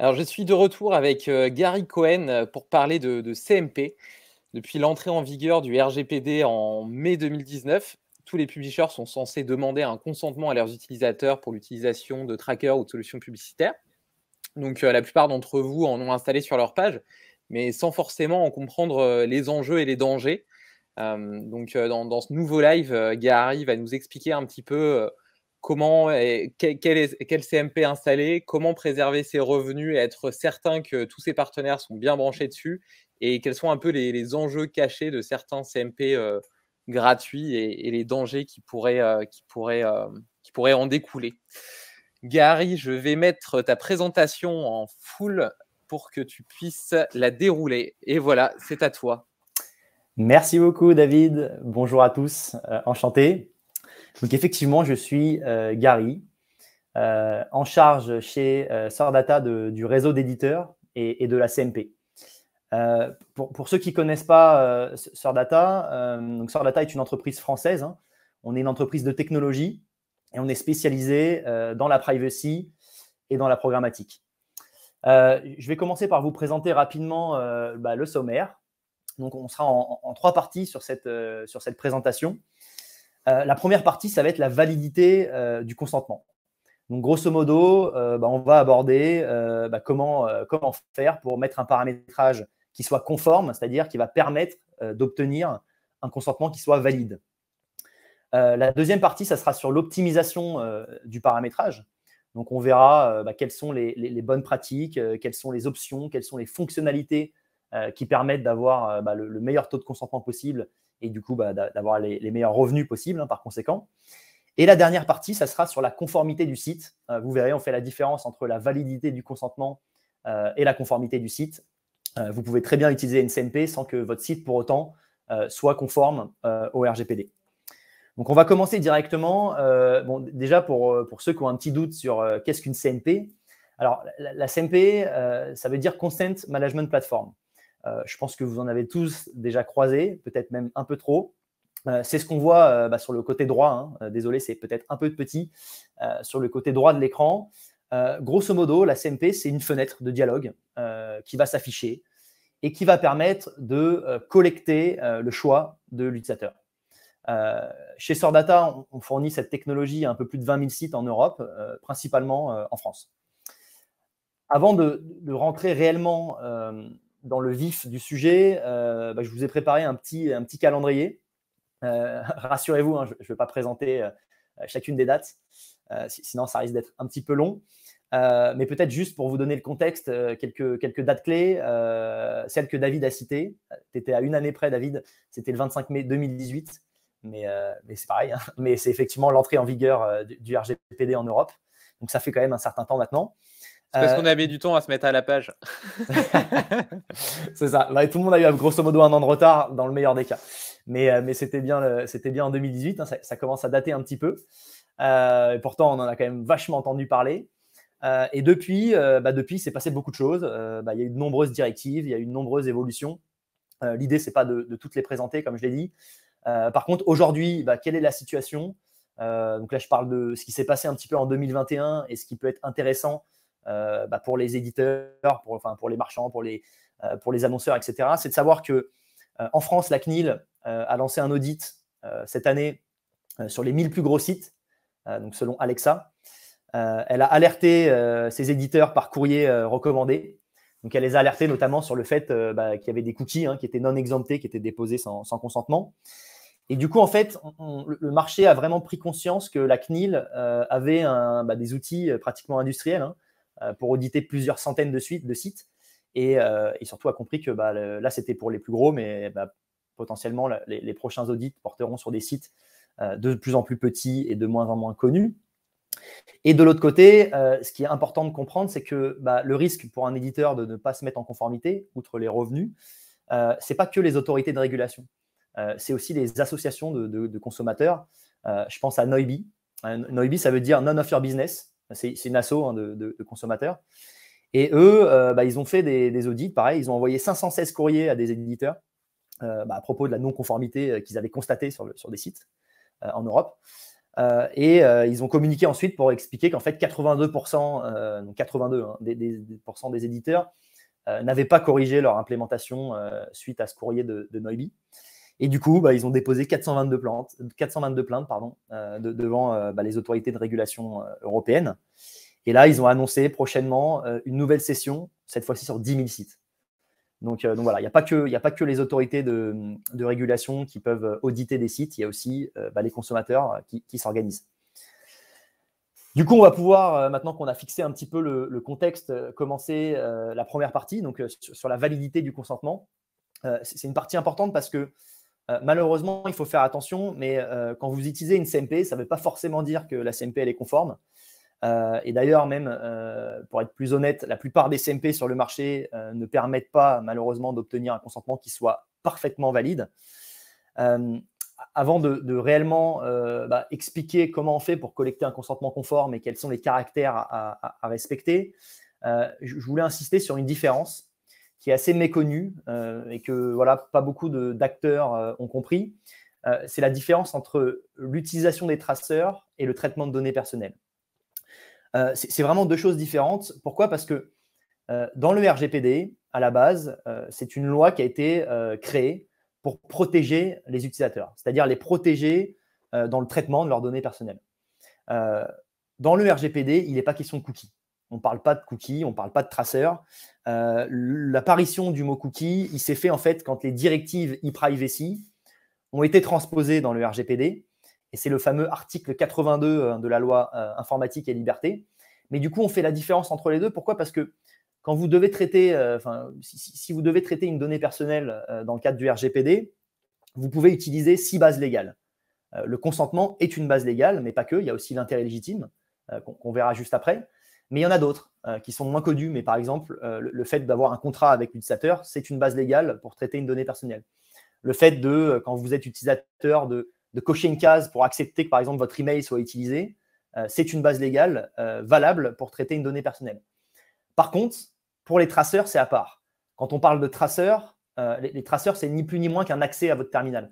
je suis de retour avec euh, Gary Cohen euh, pour parler de, CMP. Depuis l'entrée en vigueur du RGPD en mai 2019, tous les publishers sont censés demander un consentement à leurs utilisateurs pour l'utilisation de trackers ou de solutions publicitaires. Donc, euh, la plupart d'entre vous en ont installé sur leur page, mais sans forcément en comprendre les enjeux et les dangers. donc, dans, dans, ce nouveau live, Gary va nous expliquer un petit peu comment quel, CMP installer, comment préserver ses revenus et être certain que tous ses partenaires sont bien branchés dessus et quels sont un peu les, enjeux cachés de certains CMP euh, gratuits et, les dangers qui pourraient, euh, euh, qui pourraient en découler. Gary, je vais mettre ta présentation en full pour que tu puisses la dérouler. Et voilà, c'est à toi. Merci beaucoup David, bonjour à tous, enchanté. Donc effectivement, je suis euh, Gary, euh, en charge chez euh, Sordata du réseau d'éditeurs et, de la CMP. Pour, ceux qui ne connaissent pas Sordata, donc Sordata est une entreprise française. Hein. On est une entreprise de technologie et on est spécialisé dans la privacy et dans la programmatique. je vais commencer par vous présenter rapidement bah, le sommaire. Donc on sera en, en, trois parties sur cette, sur cette présentation. Euh, la première partie, ça va être la validité euh, du consentement. Donc, grosso modo, euh, bah, on va aborder bah, comment, faire pour mettre un paramétrage qui soit conforme, c'est-à-dire qui va permettre d'obtenir un consentement qui soit valide. la deuxième partie, ça sera sur l'optimisation du paramétrage. Donc, on verra bah, quelles sont les, bonnes pratiques, quelles sont les options, quelles sont les fonctionnalités qui permettent d'avoir le meilleur taux de consentement possible et du coup bah, d'avoir les, meilleurs revenus possibles hein, par conséquent. Et la dernière partie, ça sera sur la conformité du site. Euh, vous verrez, on fait la différence entre la validité du consentement euh, et la conformité du site. Euh, vous pouvez très bien utiliser une CMP sans que votre site pour autant soit conforme au RGPD. Donc on va commencer directement. bon, déjà pour, pour, ceux qui ont un petit doute sur qu'est-ce qu'une CMP. Alors la, la CMP, ça veut dire Consent Management Platform. Euh, je pense que vous en avez tous déjà croisé, peut-être même un peu trop. Euh, c'est ce qu'on voit euh, bah, sur le côté droit. Hein. Désolé, c'est peut-être un peu petit. sur le côté droit de l'écran, grosso modo, la CMP, c'est une fenêtre de dialogue qui va s'afficher et qui va permettre de collecter le choix de l'utilisateur. chez Sordata, on, fournit cette technologie à un peu plus de 20 000 sites en Europe, principalement en France. Avant de rentrer réellement dans le vif du sujet, euh, bah, je vous ai préparé un petit, un petit calendrier. Euh, rassurez-vous, hein, je ne vais pas présenter euh, chacune des dates, sinon ça risque d'être un petit peu long. mais peut-être juste pour vous donner le contexte, quelques, quelques dates clés. celles que David a citées, tu étais à une année près, David, c'était le 25 mai 2018. Mais, mais c'est pareil, hein. mais c'est effectivement l'entrée en vigueur du RGPD en Europe. Donc ça fait quand même un certain temps maintenant. C'est parce euh, qu'on avait du temps à se mettre à la page. c'est ça. tout le monde a eu euh, grosso modo un an de retard dans le meilleur des cas. Mais, euh, mais c'était bien, c'était bien en 2018. Hein, ça, commence à dater un petit peu. et pourtant, on en a quand même vachement entendu parler. et depuis, bah, depuis, c'est passé beaucoup de choses. Bah, il y a eu de nombreuses directives, il y a eu de nombreuses évolutions. L'idée, ce n'est pas de, toutes les présenter, comme je l'ai dit. par contre, aujourd'hui, bah, quelle est la situation Donc là, je parle de ce qui s'est passé un petit peu en 2021 et ce qui peut être intéressant euh, bah, pour les éditeurs, pour, enfin, pour les marchands, pour les, euh, pour les annonceurs, etc. C'est de savoir que euh, en France, la CNIL a lancé un audit cette année sur les 1000 plus gros sites, donc selon Alexa. elle a alerté ses éditeurs par courrier recommandé. Donc elle les a alertés notamment sur le fait bah, qu'il y avait des cookies hein, qui étaient non exemptés, qui étaient déposés sans, sans consentement. Et du coup, en fait, le marché a vraiment pris conscience que la CNIL avait bah, des outils pratiquement industriels hein, euh, pour auditer plusieurs centaines de, suites, de sites. Et, euh, surtout a compris que bah, là, c'était pour les plus gros, mais bah, potentiellement, les, prochains audits porteront sur des sites euh, de plus en plus petits et de moins en moins connus. Et de l'autre côté, ce qui est important de comprendre, c'est que bah, le risque pour un éditeur de ne pas se mettre en conformité, outre les revenus, ce c'est pas que les autorités de régulation, c'est aussi les associations de, de consommateurs. je pense à Noibi. Noibi, ça veut dire none of your business. C'est une asso hein, de, consommateurs. Et eux, euh, bah, ils ont fait des, audits, pareil, ils ont envoyé 516 courriers à des éditeurs euh, bah, à propos de la non-conformité euh, qu'ils avaient constatée sur, des sites en Europe. et ils ont communiqué ensuite pour expliquer qu'en fait 82%, 82 hein, des, éditeurs n'avaient pas corrigé leur implémentation suite à ce courrier de, de et du coup, bah, ils ont déposé 422 plaintes, 422 plaintes pardon, euh, devant euh, bah, les autorités de régulation euh, européennes. Et là, ils ont annoncé prochainement une nouvelle session, cette fois-ci sur 10 000 sites. Donc, donc voilà, il n'y a, pas que, a pas que les autorités de, de, régulation qui peuvent auditer des sites, il y a aussi bah, les consommateurs qui, s'organisent. Du coup, on va pouvoir, maintenant qu'on a fixé un petit peu le, contexte, commencer la première partie, donc sur, la validité du consentement. c'est une partie importante parce que euh, malheureusement, il faut faire attention, mais euh, quand vous utilisez une CMP, ça ne veut pas forcément dire que la CMP elle est conforme. Euh, et d'ailleurs, même pour être plus honnête, la plupart des CMP sur le marché ne permettent pas, malheureusement, d'obtenir un consentement qui soit parfaitement valide. avant de, réellement bah, expliquer comment on fait pour collecter un consentement conforme et quels sont les caractères à respecter, je voulais insister sur une différence qui est assez méconnu euh, et que voilà, pas beaucoup d'acteurs euh, ont compris, euh, c'est la différence entre l'utilisation des traceurs et le traitement de données personnelles. c'est vraiment deux choses différentes. Pourquoi Parce que dans le RGPD, à la base, c'est une loi qui a été créée pour protéger les utilisateurs, c'est-à-dire les protéger dans le traitement de leurs données personnelles. dans le RGPD, il n'est pas question de cookies. On ne parle pas de cookies, on ne parle pas de traceur. Euh, l'apparition du mot cookie, il s'est fait en fait quand les directives e-privacy ont été transposées dans le RGPD. Et c'est le fameux article 82 euh, de la loi euh, informatique et liberté. Mais du coup, on fait la différence entre les deux. Pourquoi Parce que quand vous devez traiter, si, si, vous devez traiter une donnée personnelle dans le cadre du RGPD, vous pouvez utiliser six bases légales. le consentement est une base légale, mais pas que. Il y a aussi l'intérêt légitime qu'on verra juste après. Mais il y en a d'autres euh, qui sont moins connus, mais par exemple, euh, le, fait d'avoir un contrat avec l'utilisateur, c'est une base légale pour traiter une donnée personnelle. Le fait de, euh, quand vous êtes utilisateur, de, cocher une case pour accepter que par exemple votre email soit utilisé, c'est une base légale valable pour traiter une donnée personnelle. Par contre, pour les traceurs, c'est à part. Quand on parle de traceurs, les, traceurs, c'est ni plus ni moins qu'un accès à votre terminal.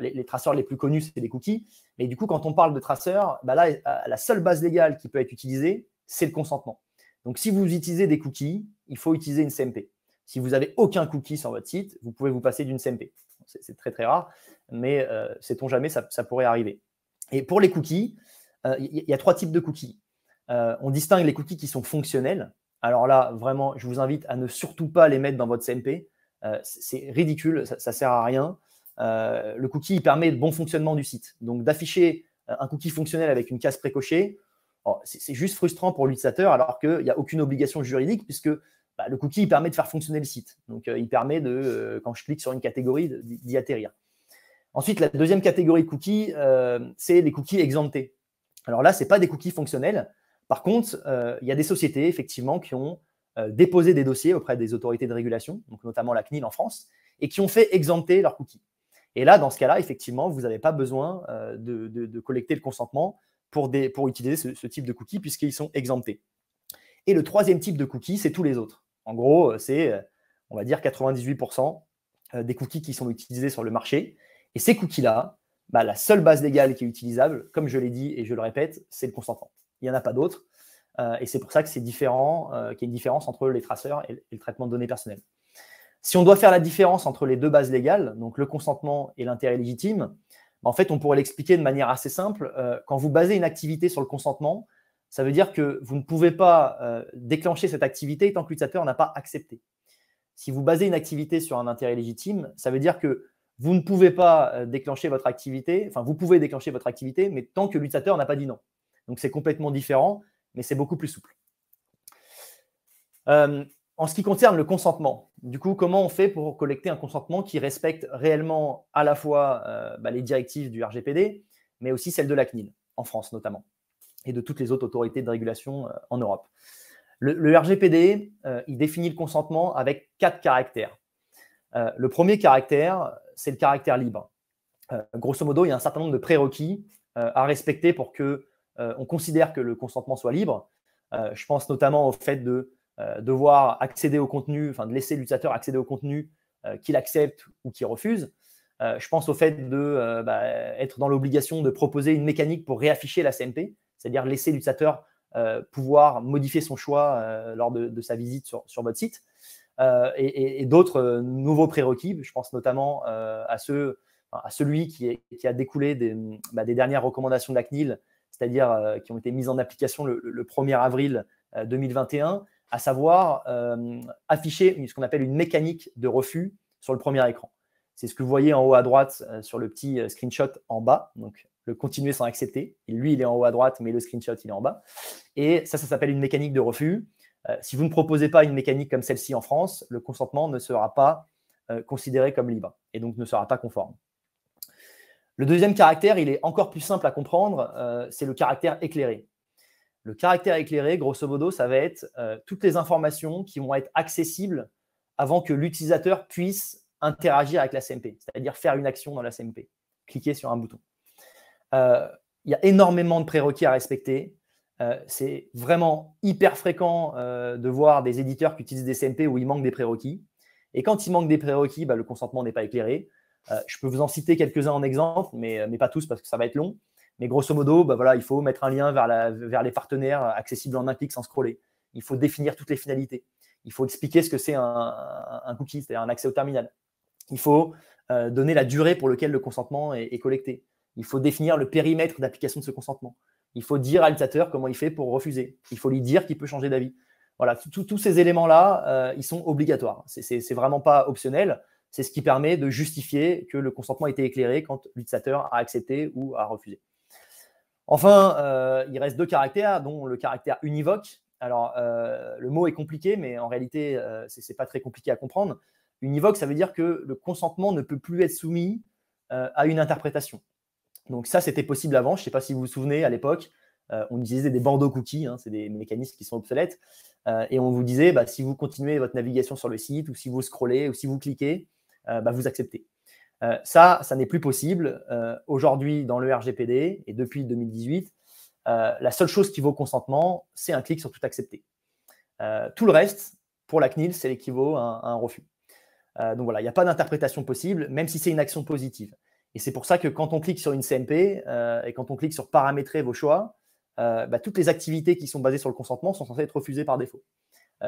les, traceurs les plus connus, c'est les cookies. Mais du coup, quand on parle de traceurs, bah là, la seule base légale qui peut être utilisée, c'est le consentement. Donc si vous utilisez des cookies, il faut utiliser une CMP. Si vous n'avez aucun cookie sur votre site, vous pouvez vous passer d'une CMP. C'est très très rare, mais euh, sait-on jamais, ça, pourrait arriver. Et pour les cookies, euh, il y, a trois types de cookies. Euh, on distingue les cookies qui sont fonctionnels. Alors là, vraiment, je vous invite à ne surtout pas les mettre dans votre CMP. c'est ridicule, ça, ne sert à rien. le cookie il permet le bon fonctionnement du site. Donc d'afficher un cookie fonctionnel avec une case précochée, Oh, c'est juste frustrant pour l'utilisateur alors qu'il n'y a aucune obligation juridique puisque bah, le cookie permet de faire fonctionner le site. Donc euh, il permet de, euh, quand je clique sur une catégorie, d'y atterrir. Ensuite, la deuxième catégorie de cookies, euh, c'est les cookies exemptés. Alors là, ce n'est pas des cookies fonctionnels. Par contre, il y a des sociétés effectivement qui ont déposé des dossiers auprès des autorités de régulation, donc notamment la CNIL en France, et qui ont fait exempter leurs cookies. Et là, dans ce cas-là, effectivement, vous n'avez pas besoin de collecter le consentement pour, utiliser ce, type de cookies puisqu'ils sont exemptés. Et le troisième type de cookies, c'est tous les autres. En gros, euh, c'est, euh, on va dire, 98% euh, des cookies qui sont utilisés sur le marché. Et ces cookies-là, bah, la seule base légale qui est utilisable, comme je l'ai dit et je le répète, c'est le consentement. Il n'y en a pas d'autres. et c'est pour ça que c'est différent, qu'il y a une différence entre les traceurs et, le traitement de données personnelles. Si on doit faire la différence entre les deux bases légales, donc le consentement et l'intérêt légitime, en fait, on pourrait l'expliquer de manière assez simple. Euh, quand vous basez une activité sur le consentement, ça veut dire que vous ne pouvez pas euh, déclencher cette activité tant que l'utilisateur n'a pas accepté. Si vous basez une activité sur un intérêt légitime, ça veut dire que vous ne pouvez pas euh, déclencher votre activité, enfin vous pouvez déclencher votre activité, mais tant que l'utilisateur n'a pas dit non. Donc c'est complètement différent, mais c'est beaucoup plus souple. en ce qui concerne le consentement, du coup, comment on fait pour collecter un consentement qui respecte réellement à la fois euh, bah, les directives du RGPD, mais aussi celles de la CNIL, en France notamment, et de toutes les autres autorités de régulation euh, en Europe le, RGPD, euh, il définit le consentement avec quatre caractères. le premier caractère, c'est le caractère libre. grosso modo, il y a un certain nombre de prérequis à respecter pour que on considère que le consentement soit libre. je pense notamment au fait de euh, devoir accéder au contenu, enfin de laisser l'utilisateur accéder au contenu euh, qu'il accepte ou qu'il refuse. Euh, je pense au fait de bah, être dans l'obligation de proposer une mécanique pour réafficher la CMP, c'est-à-dire laisser l'utilisateur pouvoir modifier son choix lors de, sa visite sur, votre site. et, d'autres nouveaux prérequis, je pense notamment à, à celui qui, a découlé bah, des, dernières recommandations de la CNIL, c'est-à-dire qui ont été mises en application le 1er avril 2021, à savoir euh, afficher ce qu'on appelle une mécanique de refus sur le premier écran. C'est ce que vous voyez en haut à droite euh, sur le petit euh, screenshot en bas. Donc, le continuer sans accepter. lui, il est en haut à droite, mais le screenshot, il est en bas. Et ça, ça s'appelle une mécanique de refus. si vous ne proposez pas une mécanique comme celle-ci en France, le consentement ne sera pas considéré comme libre et donc ne sera pas conforme. Le deuxième caractère, il est encore plus simple à comprendre, c'est le caractère éclairé. Le caractère éclairé, grosso modo, ça va être euh, toutes les informations qui vont être accessibles avant que l'utilisateur puisse interagir avec la CMP, c'est-à-dire faire une action dans la CMP, cliquer sur un bouton. Euh, il y a énormément de prérequis à respecter. Euh, c'est vraiment hyper fréquent de voir des éditeurs qui utilisent des CMP où il manque des prérequis. Et quand il manque des prérequis, bah, le consentement n'est pas éclairé. je peux vous en citer quelques-uns en exemple, mais pas tous parce que ça va être long. Mais grosso modo, bah voilà, il faut mettre un lien vers, la, vers les partenaires accessibles en un clic sans scroller. Il faut définir toutes les finalités. Il faut expliquer ce que c'est un, un, cookie, c'est-à-dire un accès au terminal. Il faut euh, donner la durée pour laquelle le consentement est, collecté. Il faut définir le périmètre d'application de ce consentement. Il faut dire à l'utilisateur comment il fait pour refuser. Il faut lui dire qu'il peut changer d'avis. Voilà, tous ces éléments-là, euh, ils sont obligatoires. C'est vraiment pas optionnel. C'est ce qui permet de justifier que le consentement a été éclairé quand l'utilisateur a accepté ou a refusé. Enfin, euh, il reste deux caractères, dont le caractère univoque. Alors, euh, le mot est compliqué, mais en réalité, euh, ce n'est pas très compliqué à comprendre. Univoque, ça veut dire que le consentement ne peut plus être soumis à une interprétation. Donc ça, c'était possible avant. Je ne sais pas si vous vous souvenez, à l'époque, on utilisait des bandeaux cookies, hein, c'est des mécanismes qui sont obsolètes, et on vous disait, bah, si vous continuez votre navigation sur le site, ou si vous scrollez, ou si vous cliquez, bah, vous acceptez. Euh, ça, ça n'est plus possible. Euh, aujourd'hui, dans le RGPD et depuis 2018, euh, la seule chose qui vaut consentement, c'est un clic sur tout accepter. tout le reste, pour la CNIL, c'est l'équivalent à, un refus. donc voilà, il n'y a pas d'interprétation possible, même si c'est une action positive. Et c'est pour ça que quand on clique sur une CMP et quand on clique sur paramétrer vos choix, bah, toutes les activités qui sont basées sur le consentement sont censées être refusées par défaut.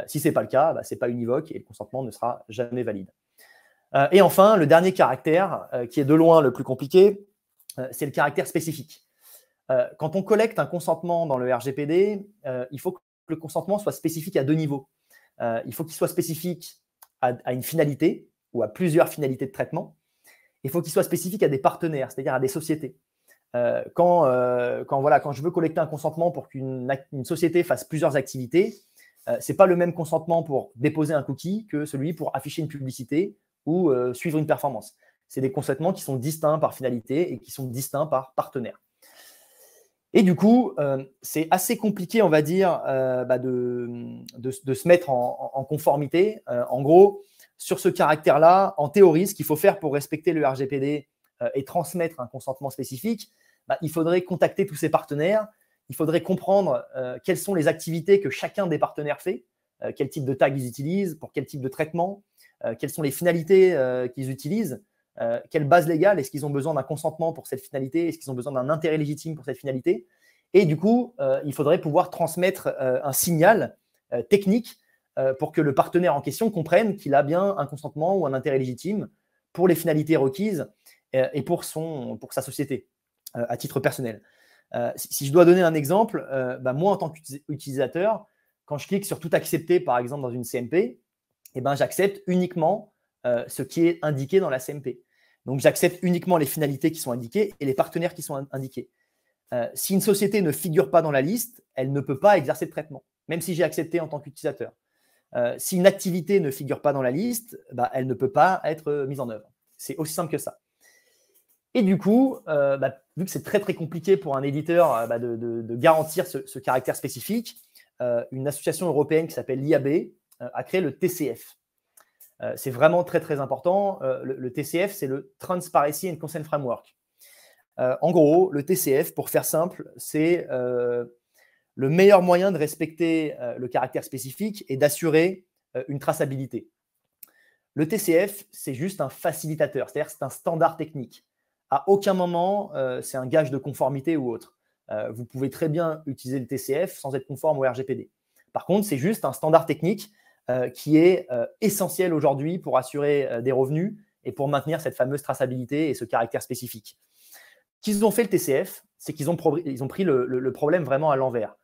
si ce n'est pas le cas, bah, ce n'est pas univoque et le consentement ne sera jamais valide. Euh, et enfin, le dernier caractère, euh, qui est de loin le plus compliqué, euh, c'est le caractère spécifique. quand on collecte un consentement dans le RGPD, il faut que le consentement soit spécifique à deux niveaux. il faut qu'il soit spécifique à, une finalité ou à plusieurs finalités de traitement. Il faut qu'il soit spécifique à des partenaires, c'est-à-dire à des sociétés. quand, je veux collecter un consentement pour qu'une société fasse plusieurs activités, ce n'est pas le même consentement pour déposer un cookie que celui pour afficher une publicité ou euh, suivre une performance. C'est des consentements qui sont distincts par finalité et qui sont distincts par partenaire. Et du coup, euh, c'est assez compliqué, on va dire, euh, bah, de, se mettre en, conformité. en gros, sur ce caractère-là, en théorie, ce qu'il faut faire pour respecter le RGPD et transmettre un consentement spécifique, bah, il faudrait contacter tous ses partenaires, il faudrait comprendre quelles sont les activités que chacun des partenaires fait, quel type de tag ils utilisent, pour quel type de traitement, euh, quelles sont les finalités euh, qu'ils utilisent, euh, quelle base légale, est-ce qu'ils ont besoin d'un consentement pour cette finalité, est-ce qu'ils ont besoin d'un intérêt légitime pour cette finalité. Et du coup, il faudrait pouvoir transmettre un signal technique pour que le partenaire en question comprenne qu'il a bien un consentement ou un intérêt légitime pour les finalités requises et pour, son, pour sa société à titre personnel. si je dois donner un exemple, bah, moi en tant qu'utilisateur, quand je clique sur tout accepter, par exemple dans une CMP, eh ben, j'accepte uniquement euh, ce qui est indiqué dans la CMP. Donc j'accepte uniquement les finalités qui sont indiquées et les partenaires qui sont indiqués. Euh, si une société ne figure pas dans la liste, elle ne peut pas exercer de traitement, même si j'ai accepté en tant qu'utilisateur. Euh, si une activité ne figure pas dans la liste, bah, elle ne peut pas être mise en œuvre. C'est aussi simple que ça. Et du coup, bah, vu que c'est très très compliqué pour un éditeur bah, de, garantir ce, ce caractère spécifique, une association européenne qui s'appelle l'IAB, euh, à créer le TCF. Euh, c'est vraiment très très important. Euh, le, TCF, c'est le Transparency and Consent Framework. en gros, le TCF, pour faire simple, c'est le meilleur moyen de respecter le caractère spécifique et d'assurer une traçabilité. Le TCF, c'est juste un facilitateur, c'est-à-dire c'est un standard technique. À aucun moment, c'est un gage de conformité ou autre. vous pouvez très bien utiliser le TCF sans être conforme au RGPD. Par contre, c'est juste un standard technique euh, qui est euh, essentiel aujourd'hui pour assurer euh, des revenus et pour maintenir cette fameuse traçabilité et ce caractère spécifique. Qu'ils ont fait le TCF, c'est qu'ils ont, pris le, problème vraiment à l'envers.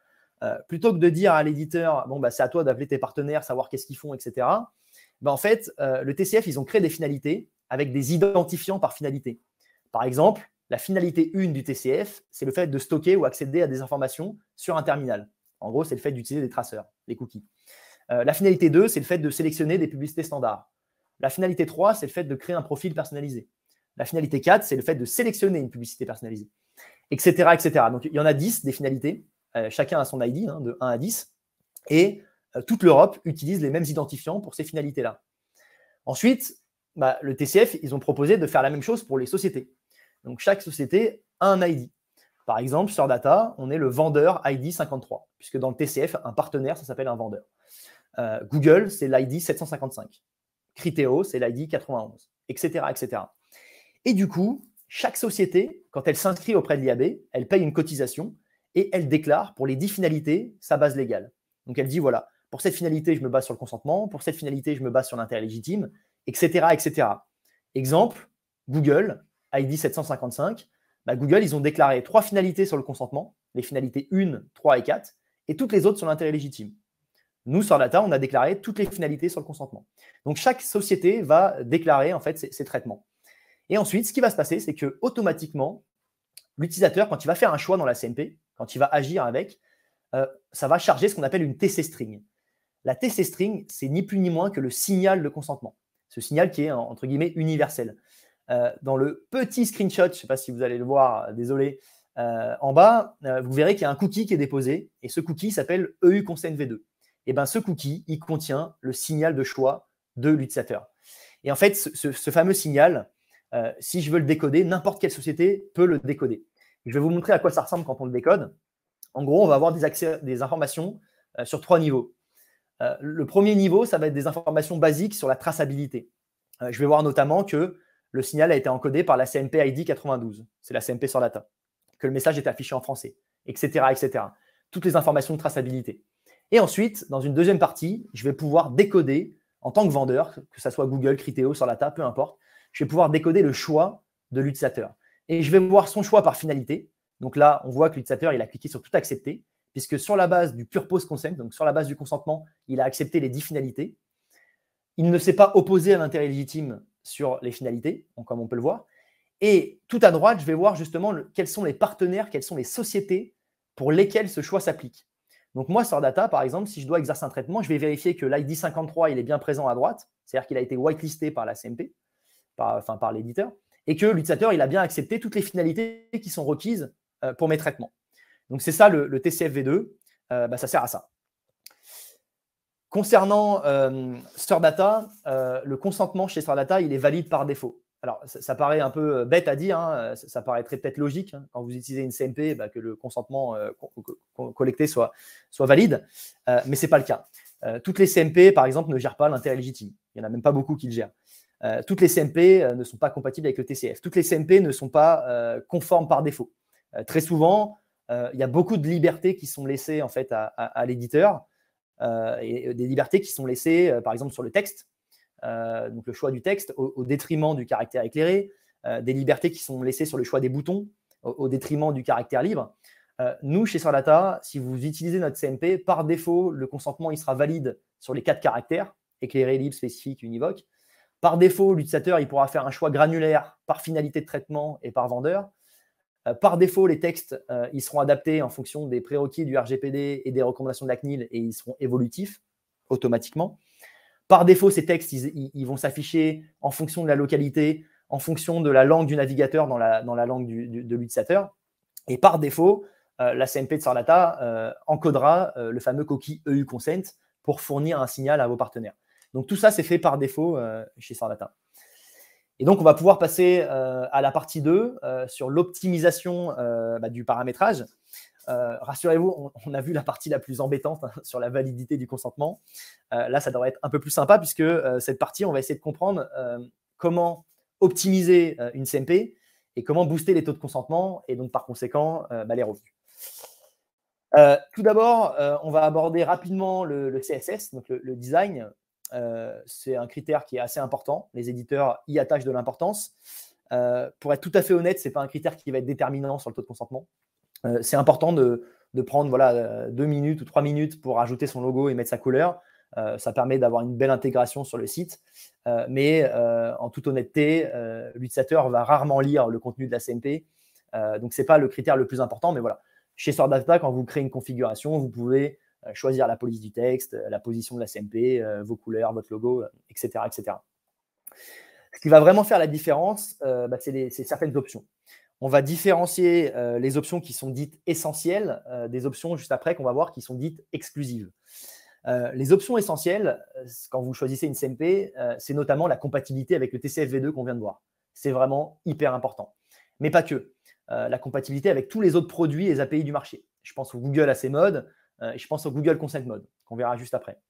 plutôt que de dire à l'éditeur, bon, bah, c'est à toi d'appeler tes partenaires, savoir qu'est-ce qu'ils font, etc., bah, en fait, le TCF, ils ont créé des finalités avec des identifiants par finalité. Par exemple, la finalité 1 du TCF, c'est le fait de stocker ou accéder à des informations sur un terminal. En gros, c'est le fait d'utiliser des traceurs, des cookies. Euh, la finalité 2, c'est le fait de sélectionner des publicités standards. La finalité 3, c'est le fait de créer un profil personnalisé. La finalité 4, c'est le fait de sélectionner une publicité personnalisée, etc. etc. Donc, il y en a 10 des finalités. Euh, chacun a son ID, hein, de 1 à 10. Et euh, toute l'Europe utilise les mêmes identifiants pour ces finalités-là. Ensuite, bah, le TCF, ils ont proposé de faire la même chose pour les sociétés. Donc, chaque société a un ID. Par exemple, sur Data, on est le vendeur ID 53, puisque dans le TCF, un partenaire, ça s'appelle un vendeur. Euh, Google, c'est l'ID 755. Criteo, c'est l'ID 91, etc., etc. Et du coup, chaque société, quand elle s'inscrit auprès de l'IAB, elle paye une cotisation et elle déclare pour les 10 finalités sa base légale. Donc elle dit, voilà, pour cette finalité, je me base sur le consentement, pour cette finalité, je me base sur l'intérêt légitime, etc., etc. Exemple, Google, ID 755, bah, Google, ils ont déclaré trois finalités sur le consentement, les finalités 1, 3 et 4, et toutes les autres sur l'intérêt légitime. Nous, sur Data, on a déclaré toutes les finalités sur le consentement. Donc, chaque société va déclarer en fait ses, traitements. Et ensuite, ce qui va se passer, c'est que automatiquement, l'utilisateur, quand il va faire un choix dans la CMP, quand il va agir avec, euh, ça va charger ce qu'on appelle une TC string. La TC string, c'est ni plus ni moins que le signal de consentement. Ce signal qui est entre guillemets universel. Euh, dans le petit screenshot, je ne sais pas si vous allez le voir, euh, désolé, en bas, vous verrez qu'il y a un cookie qui est déposé et ce cookie s'appelle EU consent V2. Eh ben, ce cookie, il contient le signal de choix de l'utilisateur. Et en fait, ce, fameux signal, euh, si je veux le décoder, n'importe quelle société peut le décoder. Je vais vous montrer à quoi ça ressemble quand on le décode. En gros, on va avoir des, accès, des informations euh, sur trois niveaux. Euh, le premier niveau, ça va être des informations basiques sur la traçabilité. je vais voir notamment que le signal a été encodé par la CMP ID 92, c'est la CMP sur latin, que le message est affiché en français, etc., etc. Toutes les informations de traçabilité. Et ensuite, dans une deuxième partie, je vais pouvoir décoder, en tant que vendeur, que ce soit Google, Criteo, Sorlata, peu importe, je vais pouvoir décoder le choix de l'utilisateur. Et je vais voir son choix par finalité. Donc là, on voit que l'utilisateur, il a cliqué sur tout accepter, puisque sur la base du purpose consent, donc sur la base du consentement, il a accepté les 10 finalités. Il ne s'est pas opposé à l'intérêt légitime sur les finalités, comme on peut le voir. Et tout à droite, je vais voir justement quels sont les partenaires, quelles sont les sociétés pour lesquelles ce choix s'applique. Donc moi, sur Data, par exemple, si je dois exercer un traitement, je vais vérifier que l'ID 53, il est bien présent à droite, c'est-à-dire qu'il a été whitelisté par la CMP, par, enfin par l'éditeur, et que l'utilisateur, il a bien accepté toutes les finalités qui sont requises euh, pour mes traitements. Donc c'est ça le, TCF TCFV2, euh, bah, ça sert à ça. Concernant euh, sur Data, le consentement chez Data, il est valide par défaut alors, ça, paraît un peu euh, bête à dire, hein, euh, ça, paraît paraîtrait peut-être logique hein, quand vous utilisez une CMP bah, que le consentement euh, collecté soit, valide, mais ce n'est pas le cas. toutes les CMP, par exemple, ne gèrent pas l'intérêt légitime. Il n'y en a même pas beaucoup qui le gèrent. toutes les CMP ne sont pas compatibles avec le TCF. Toutes les CMP ne sont pas conformes par défaut. très souvent, il y a beaucoup de libertés qui sont laissées en fait à, à l'éditeur et des libertés qui sont laissées, par exemple, sur le texte. Euh, donc le choix du texte, au, détriment du caractère éclairé, euh, des libertés qui sont laissées sur le choix des boutons, au, détriment du caractère libre. Euh, nous, chez Solata si vous utilisez notre CMP, par défaut, le consentement il sera valide sur les quatre caractères, éclairé, libre, spécifique, univoque. Par défaut, l'utilisateur il pourra faire un choix granulaire par finalité de traitement et par vendeur. par défaut, les textes ils seront adaptés en fonction des prérequis du RGPD et des recommandations de la CNIL et ils seront évolutifs automatiquement. Par défaut, ces textes, ils, vont s'afficher en fonction de la localité, en fonction de la langue du navigateur dans la, langue de l'utilisateur. Et par défaut, euh, la CMP de Sarlata euh, encodera euh, le fameux coquille EU consent pour fournir un signal à vos partenaires. Donc tout ça, c'est fait par défaut chez Sarlata. Et donc, on va pouvoir passer à la partie 2 sur l'optimisation bah, du paramétrage. Euh, rassurez-vous, on, a vu la partie la plus embêtante hein, sur la validité du consentement. Euh, là, ça devrait être un peu plus sympa puisque euh, cette partie, on va essayer de comprendre comment optimiser une CMP et comment booster les taux de consentement et donc par conséquent bah, les revenus. tout d'abord, on va aborder rapidement le, CSS, donc le, le design. c'est un critère qui est assez important. Les éditeurs y attachent de l'importance. pour être tout à fait honnête, ce n'est pas un critère qui va être déterminant sur le taux de consentement. Euh, c'est important de, prendre voilà, euh, deux minutes ou trois minutes pour ajouter son logo et mettre sa couleur. Euh, ça permet d'avoir une belle intégration sur le site. mais en toute honnêteté, l'utilisateur va rarement lire le contenu de la CMP. donc, ce n'est pas le critère le plus important. Mais voilà, chez Data, quand vous créez une configuration, vous pouvez choisir la police du texte, la position de la CMP, vos couleurs, votre logo, etc., etc. Ce qui va vraiment faire la différence, bah, c'est certaines options. On va différencier euh, les options qui sont dites essentielles euh, des options juste après qu'on va voir qui sont dites exclusives. Euh, les options essentielles, quand vous choisissez une CMP, c'est notamment la compatibilité avec le TCFV2 qu'on vient de voir. C'est vraiment hyper important. Mais pas que. la compatibilité avec tous les autres produits et les API du marché. Je pense au Google AC Mode et je pense au Google Consent Mode qu'on verra juste après.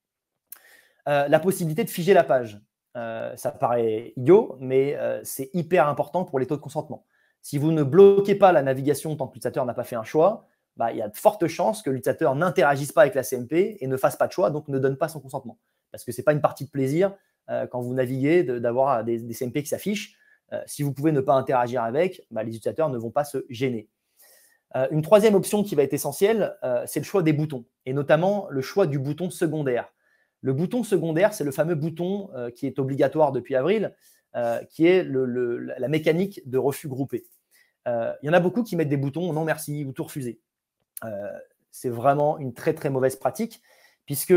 la possibilité de figer la page. ça paraît idiot, mais c'est hyper important pour les taux de consentement. Si vous ne bloquez pas la navigation tant que l'utilisateur n'a pas fait un choix, bah, il y a de fortes chances que l'utilisateur n'interagisse pas avec la CMP et ne fasse pas de choix, donc ne donne pas son consentement. Parce que ce n'est pas une partie de plaisir euh, quand vous naviguez d'avoir euh, des, CMP qui s'affichent. Euh, si vous pouvez ne pas interagir avec, bah, les utilisateurs ne vont pas se gêner. une troisième option qui va être essentielle, c'est le choix des boutons, et notamment le choix du bouton secondaire. Le bouton secondaire, c'est le fameux bouton qui est obligatoire depuis avril, euh, qui est la mécanique de refus groupé. Il euh, y en a beaucoup qui mettent des boutons non merci ou tout refuser. Euh, c'est vraiment une très très mauvaise pratique puisque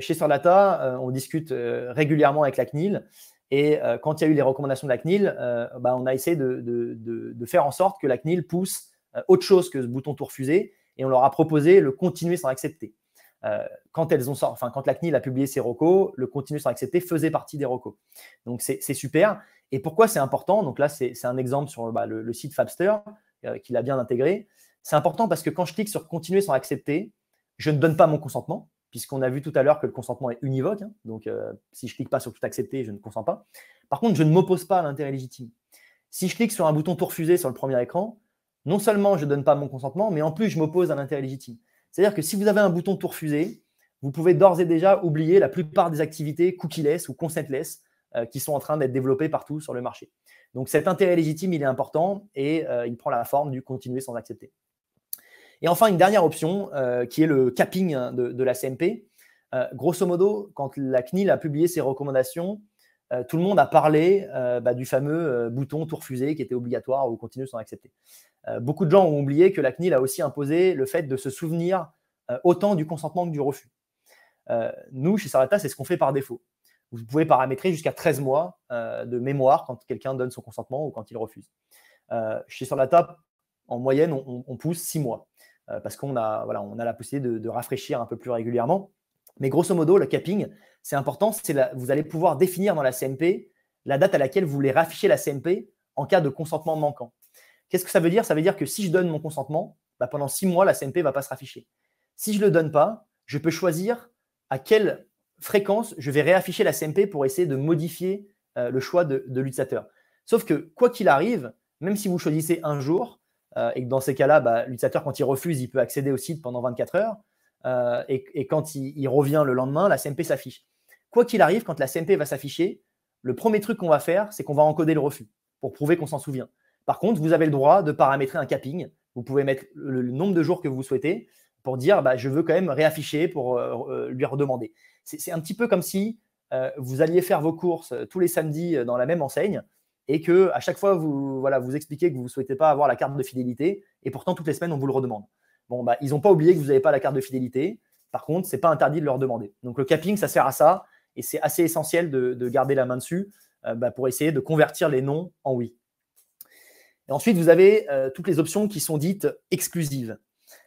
chez Sorlata, on discute régulièrement avec la CNIL et quand il y a eu les recommandations de la CNIL, bah, on a essayé de, faire en sorte que la CNIL pousse autre chose que ce bouton tout refusé et on leur a proposé le continuer sans accepter. Euh, quand, elles ont, enfin, quand la CNIL a publié ses recos, le continuer sans accepté faisait partie des recos. Donc c'est super. Et pourquoi c'est important Donc là, c'est un exemple sur bah, le, site Fabster euh, qu'il a bien intégré. C'est important parce que quand je clique sur continuer sans accepter, je ne donne pas mon consentement, puisqu'on a vu tout à l'heure que le consentement est univoque. Hein. donc euh, si je clique pas sur tout accepter, je ne consens pas. Par contre, je ne m'oppose pas à l'intérêt légitime. Si je clique sur un bouton tout refuser sur le premier écran, non seulement je ne donne pas mon consentement, mais en plus je m'oppose à l'intérêt légitime. C'est-à-dire que si vous avez un bouton tour fusée, vous pouvez d'ores et déjà oublier la plupart des activités cookie-less ou consentless euh, qui sont en train d'être développées partout sur le marché. Donc cet intérêt légitime, il est important et euh, il prend la forme du continuer sans accepter. Et enfin, une dernière option euh, qui est le capping hein, de la CMP. grosso modo, quand la CNIL a publié ses recommandations, euh, tout le monde a parlé euh, bah, du fameux euh, bouton tout refusé qui était obligatoire ou continue sans accepter. beaucoup de gens ont oublié que la CNIL a aussi imposé le fait de se souvenir autant du consentement que du refus. nous, chez Sarata, c'est ce qu'on fait par défaut. Vous pouvez paramétrer jusqu'à 13 mois de mémoire quand quelqu'un donne son consentement ou quand il refuse. chez Sarata, en moyenne, on, pousse 6 mois parce qu'on a, voilà, on a la possibilité de, rafraîchir un peu plus régulièrement. Mais grosso modo, le capping, c'est important, c'est vous allez pouvoir définir dans la CMP la date à laquelle vous voulez rafficher la CMP en cas de consentement manquant. Qu'est-ce que ça veut dire Ça veut dire que si je donne mon consentement, bah, pendant six mois, la CMP ne va pas se rafficher. Si je ne le donne pas, je peux choisir à quelle fréquence je vais réafficher la CMP pour essayer de modifier euh, le choix de, l'utilisateur. Sauf que, quoi qu'il arrive, même si vous choisissez un jour, euh, et que dans ces cas-là, bah, l'utilisateur, quand il refuse, il peut accéder au site pendant 24 heures, euh, et, quand il, revient le lendemain, la CMP s'affiche quoi qu'il arrive, quand la CMP va s'afficher, le premier truc qu'on va faire, c'est qu'on va encoder le refus pour prouver qu'on s'en souvient. Par contre, vous avez le droit de paramétrer un capping. Vous pouvez mettre le, nombre de jours que vous souhaitez pour dire bah, je veux quand même réafficher pour euh, euh, lui redemander. C'est un petit peu comme si euh, vous alliez faire vos courses tous les samedis dans la même enseigne et que à chaque fois vous voilà vous expliquez que vous ne souhaitez pas avoir la carte de fidélité et pourtant toutes les semaines on vous le redemande. Bon bah ils n'ont pas oublié que vous n'avez pas la carte de fidélité. Par contre, c'est pas interdit de leur demander. Donc le capping ça sert à ça. Et c'est assez essentiel de, garder la main dessus euh, bah, pour essayer de convertir les noms en oui. Et ensuite, vous avez euh, toutes les options qui sont dites exclusives.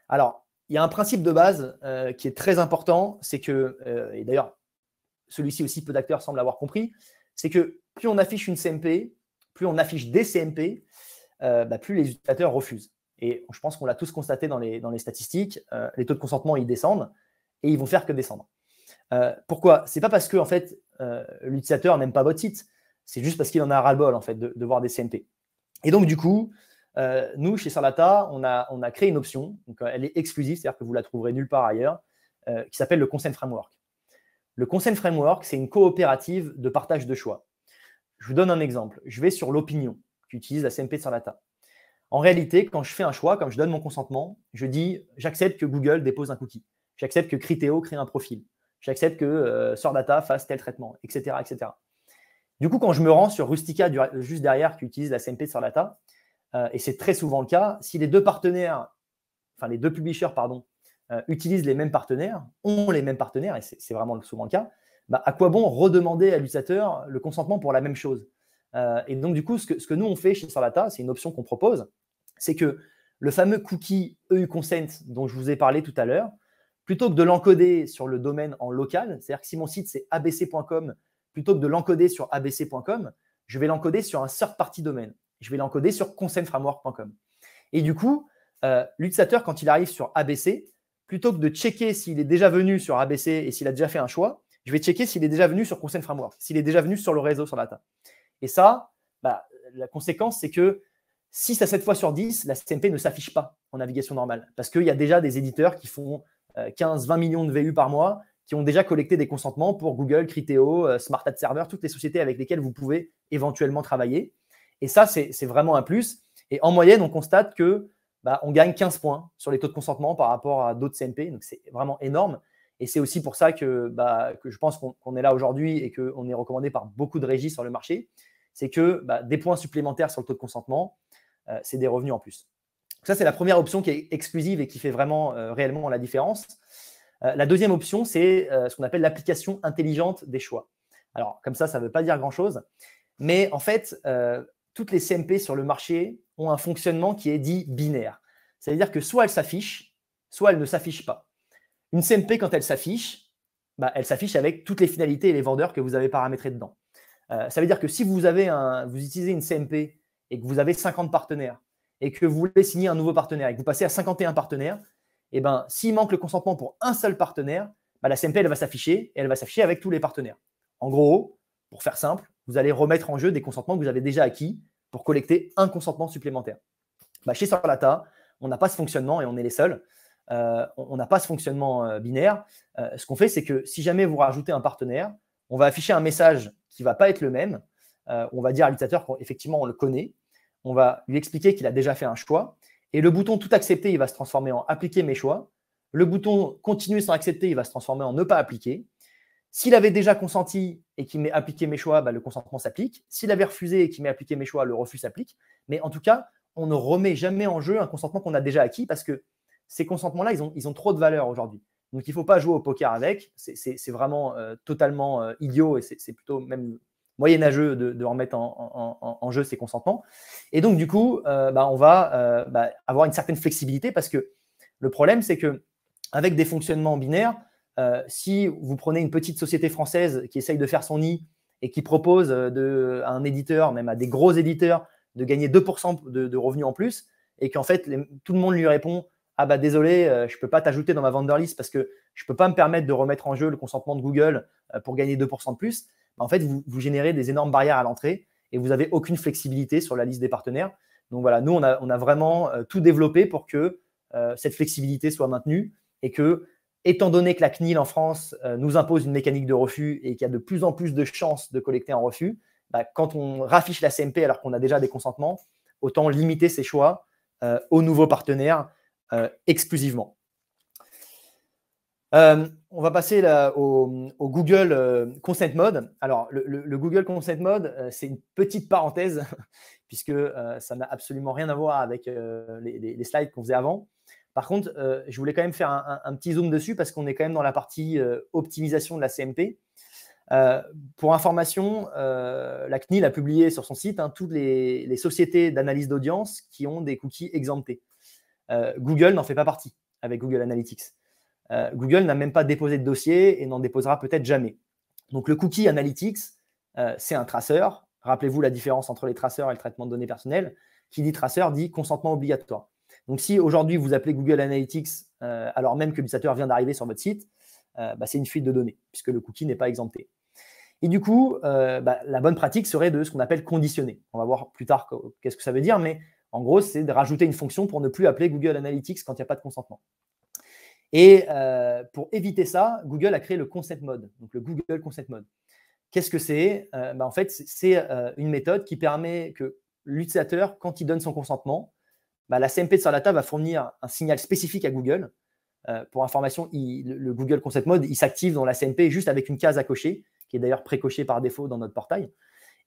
Alors, il y a un principe de base euh, qui est très important, c'est que, et d'ailleurs, celui-ci aussi peu d'acteurs semblent avoir compris, c'est que plus on affiche une CMP, plus on affiche des CMP, bah, plus les utilisateurs refusent. Et je pense qu'on l'a tous constaté dans les, dans les statistiques, les taux de consentement, ils descendent et ils vont faire que descendre. Euh, pourquoi C'est pas parce que en fait euh, l'utilisateur n'aime pas votre site, c'est juste parce qu'il en a ras-le-bol en fait de, voir des CMP. Et donc du coup, euh, nous chez Sarlata, on a, on a créé une option, donc elle est exclusive, c'est-à-dire que vous la trouverez nulle part ailleurs, qui s'appelle le Consent Framework. Le Consent Framework, c'est une coopérative de partage de choix. Je vous donne un exemple. Je vais sur l'opinion qui utilise la CMP de Sarlata. En réalité, quand je fais un choix, quand je donne mon consentement, je dis j'accepte que Google dépose un cookie, j'accepte que Criteo crée un profil, j'accepte que euh, Sordata fasse tel traitement, etc., etc. Du coup, quand je me rends sur Rustica juste derrière qui utilise la CMP de Sordata, euh, et c'est très souvent le cas, si les deux partenaires, enfin les deux publishers, pardon, euh, utilisent les mêmes partenaires, ont les mêmes partenaires, et c'est vraiment souvent le cas, bah, à quoi bon redemander à l'utilisateur le consentement pour la même chose Et donc, du coup, ce ce que, nous, on fait chez Sordata, c'est une option qu'on propose, c'est que le fameux cookie EU consent dont je vous ai parlé tout à l'heure, plutôt que de l'encoder sur le domaine en local, c'est-à-dire que si mon site c'est abc.com, plutôt que de l'encoder sur abc.com, je vais l'encoder sur un third party domaine. Je vais l'encoder sur consentframework.com. Et du coup, euh, l'utilisateur, quand il arrive sur ABC, plutôt que de checker s'il est déjà venu sur ABC et s'il a déjà fait un choix, je vais checker s'il est déjà venu sur consentframework, s'il est déjà venu sur le réseau, sur la Et ça, bah, la conséquence, c'est que 6 à 7 fois sur 10, la CMP ne s'affiche pas en navigation normale parce qu'il y a déjà des éditeurs qui font 15-20 millions de VU par mois qui ont déjà collecté des consentements pour Google, Criteo, euh, Smart Ad Server, toutes les sociétés avec lesquelles vous pouvez éventuellement travailler. Et ça, c'est vraiment un plus. Et en moyenne, on constate que bah, on gagne 15 points sur les taux de consentement par rapport à d'autres CMP. Donc, c'est vraiment énorme. Et c'est aussi pour ça que, bah, je pense qu'on est là aujourd'hui et qu'on est recommandé par beaucoup de régies sur le marché. C'est que bah, des points supplémentaires sur le taux de consentement, euh, c'est des revenus en plus. Ça, c'est la première option qui est exclusive et qui fait vraiment euh, réellement la différence. Euh, la deuxième option, c'est euh, ce qu'on appelle l'application intelligente des choix. Alors, comme ça, ça ne veut pas dire grand-chose. Mais en fait, toutes les CMP sur le marché ont un fonctionnement qui est dit binaire. C'est-à-dire que soit elles s'affichent, soit elles ne s'affichent pas. Une CMP, quand elle s'affiche, bah, elle s'affiche avec toutes les finalités et les vendeurs que vous avez paramétrés dedans. ça veut dire que si vous, avez un, vous utilisez une CMP et que vous avez 50 partenaires, et que vous voulez signer un nouveau partenaire et que vous passez à 51 partenaires, eh ben, s'il manque le consentement pour un seul partenaire, bah, la CMP elle va s'afficher et elle va s'afficher avec tous les partenaires. En gros, pour faire simple, vous allez remettre en jeu des consentements que vous avez déjà acquis pour collecter un consentement supplémentaire. Bah, chez Solata, on n'a pas ce fonctionnement et on est les seuls. Euh, on n'a pas ce fonctionnement euh, binaire. Euh, ce qu'on fait, c'est que si jamais vous rajoutez un partenaire, on va afficher un message qui ne va pas être le même. on va dire à l'utilisateur qu'effectivement, on le connaît, on va lui expliquer qu'il a déjà fait un choix. Et le bouton tout accepter, il va se transformer en appliquer mes choix. Le bouton continuer sans accepter, il va se transformer en ne pas appliquer. S'il avait déjà consenti et qu'il m'ait appliqué mes choix, bah, le consentement s'applique. S'il avait refusé et qu'il m'ait appliqué mes choix, le refus s'applique. Mais en tout cas, on ne remet jamais en jeu un consentement qu'on a déjà acquis parce que ces consentements-là, ils ont, ils ont trop de valeur aujourd'hui. Donc il ne faut pas jouer au poker avec. C'est vraiment euh, totalement euh, idiot et c'est plutôt même moyenâgeux de, de remettre en, jeu ces consentements. Et donc, du coup, euh, bah, on va euh, bah, avoir une certaine flexibilité parce que le problème, c'est que avec des fonctionnements binaires, euh, si vous prenez une petite société française qui essaye de faire son nid et qui propose à un éditeur, même à des gros éditeurs, de gagner 2% de, revenus en plus, et qu'en fait, tout le monde lui répond ah bah désolé, je ne peux pas t'ajouter dans ma vendor list parce que je ne peux pas me permettre de remettre en jeu le consentement de Google pour gagner 2% de plus, en fait, vous, générez des énormes barrières à l'entrée et vous n'avez aucune flexibilité sur la liste des partenaires. Donc voilà, nous, on a, vraiment euh, tout développé pour que euh, cette flexibilité soit maintenue et que, étant donné que la CNIL en France euh, nous impose une mécanique de refus et qu'il y a de plus en plus de chances de collecter un refus, bah, quand on raffiche la CMP alors qu'on a déjà des consentements, autant limiter ses choix aux nouveaux partenaires exclusivement. Euh, on va passer au, Google euh, Consent Mode. Alors, le, Google Consent Mode, euh, c'est une petite parenthèse, puisque ça n'a absolument rien à voir avec les, slides qu'on faisait avant. Par contre, je voulais quand même faire un, petit zoom dessus, parce qu'on est quand même dans la partie optimisation de la CMP. pour information, la CNIL a publié sur son site hein, toutes les, les sociétés d'analyse d'audience qui ont des cookies exemptés. Google n'en fait pas partie avec Google Analytics. Euh, Google n'a même pas déposé de dossier et n'en déposera peut-être jamais. Donc le cookie analytics, euh, c'est un traceur. Rappelez-vous la différence entre les traceurs et le traitement de données personnelles. Qui dit traceur dit consentement obligatoire. Donc si aujourd'hui vous appelez Google Analytics euh, alors même que l'utilisateur vient d'arriver sur votre site, bah, c'est une fuite de données puisque le cookie n'est pas exempté. Et du coup, bah, la bonne pratique serait de ce qu'on appelle conditionner. On va voir plus tard qu'est-ce que ça veut dire, mais en gros, c'est de rajouter une fonction pour ne plus appeler Google Analytics quand il n'y a pas de consentement. Et euh, pour éviter ça, Google a créé le concept Mode, donc le Google Consent Mode. Qu'est-ce que c'est euh, bah, En fait, c'est euh, une méthode qui permet que l'utilisateur, quand il donne son consentement, bah, la CMP de Sarlata va fournir un signal spécifique à Google. pour information, le Google Consent Mode, il s'active dans la CMP juste avec une case à cocher, qui est d'ailleurs précochée par défaut dans notre portail.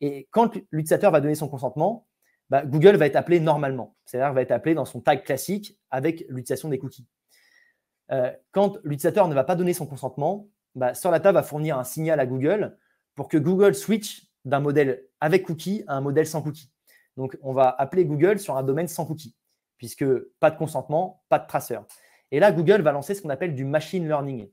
Et quand l'utilisateur va donner son consentement, bah, Google va être appelé normalement, c'est-à-dire va être appelé dans son tag classique avec l'utilisation des cookies. Euh, quand l'utilisateur ne va pas donner son consentement, bah, va fournir un signal à Google pour que Google switch d'un modèle avec cookie à un modèle sans cookie. Donc, on va appeler Google sur un domaine sans cookie, puisque pas de consentement, pas de traceur. Et là, Google va lancer ce qu'on appelle du machine learning.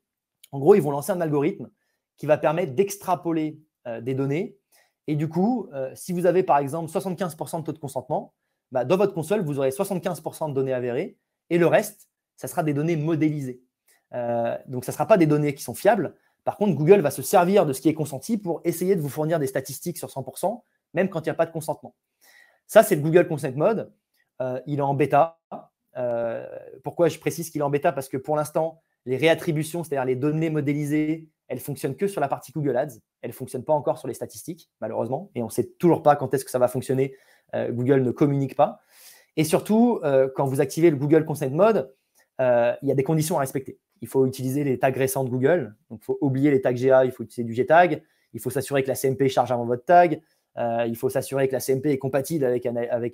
En gros, ils vont lancer un algorithme qui va permettre d'extrapoler euh, des données. Et du coup, euh, si vous avez par exemple 75% de taux de consentement, bah, dans votre console, vous aurez 75% de données avérées et le reste, ça sera des données modélisées. Euh, donc, ça ne sera pas des données qui sont fiables. Par contre, Google va se servir de ce qui est consenti pour essayer de vous fournir des statistiques sur 100%, même quand il n'y a pas de consentement. Ça, c'est le Google Consent Mode. Euh, il est en bêta. Euh, pourquoi je précise qu'il est en bêta Parce que pour l'instant, les réattributions, c'est-à-dire les données modélisées, elles fonctionnent que sur la partie Google Ads. Elles ne fonctionnent pas encore sur les statistiques, malheureusement. Et on ne sait toujours pas quand est-ce que ça va fonctionner. Google ne communique pas. Et surtout, quand vous activez le Google Consent Mode, euh, il y a des conditions à respecter. Il faut utiliser les tags récents de Google. il faut oublier les tags GA, il faut utiliser du GTag. Il faut s'assurer que la CMP charge avant votre tag. il faut s'assurer que la CMP euh, est compatible avec,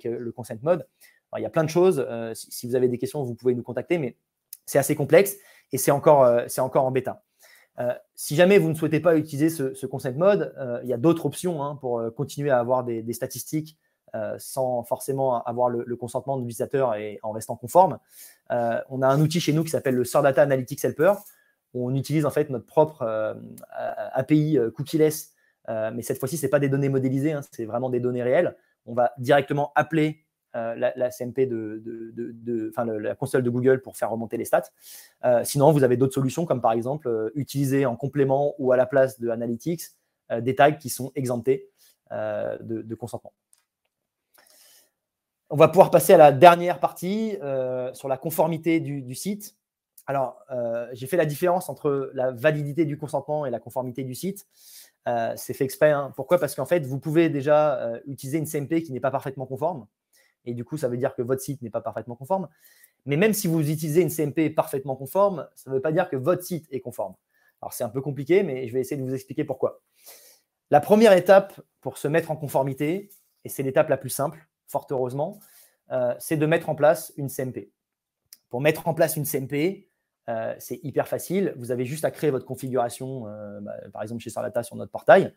euh, le consent mode. il y a plein de choses. si, vous avez des questions, vous pouvez nous contacter, mais c'est assez complexe et c'est encore, encore en bêta. si jamais vous ne souhaitez pas utiliser ce, consent mode, il y a d'autres options hein, pour continuer à avoir des, statistiques sans forcément avoir le, consentement de l'utilisateur et en restant conforme. Euh, on a un outil chez nous qui s'appelle le sort Data Analytics Helper. on utilise en fait notre propre euh, API API euh, cookieless, mais cette fois-ci, ce n'est pas des données modélisées, hein, c'est vraiment des données réelles. On va directement appeler la, CMP de, la console de Google pour faire remonter les stats. sinon, vous avez d'autres solutions comme par exemple utiliser en complément ou à la place de Analytics des tags qui sont exemptés de consentement. On va pouvoir passer à la dernière partie euh, sur la conformité du, site. Alors, euh, j'ai fait la différence entre la validité du consentement et la conformité du site. Euh, c'est fait exprès. Hein. Pourquoi Parce qu'en fait, vous pouvez déjà utiliser une CMP qui n'est pas parfaitement conforme. Et du coup, ça veut dire que votre site n'est pas parfaitement conforme. Mais même si vous utilisez une CMP parfaitement conforme, ça ne veut pas dire que votre site est conforme. Alors, c'est un peu compliqué, mais je vais essayer de vous expliquer pourquoi. La première étape pour se mettre en conformité, et c'est l'étape la plus simple, fort heureusement, euh, c'est de mettre en place une CMP. Pour mettre en place une CMP, euh, c'est hyper facile. Vous avez juste à créer votre configuration, euh, bah, par exemple chez Sarlata sur notre portail.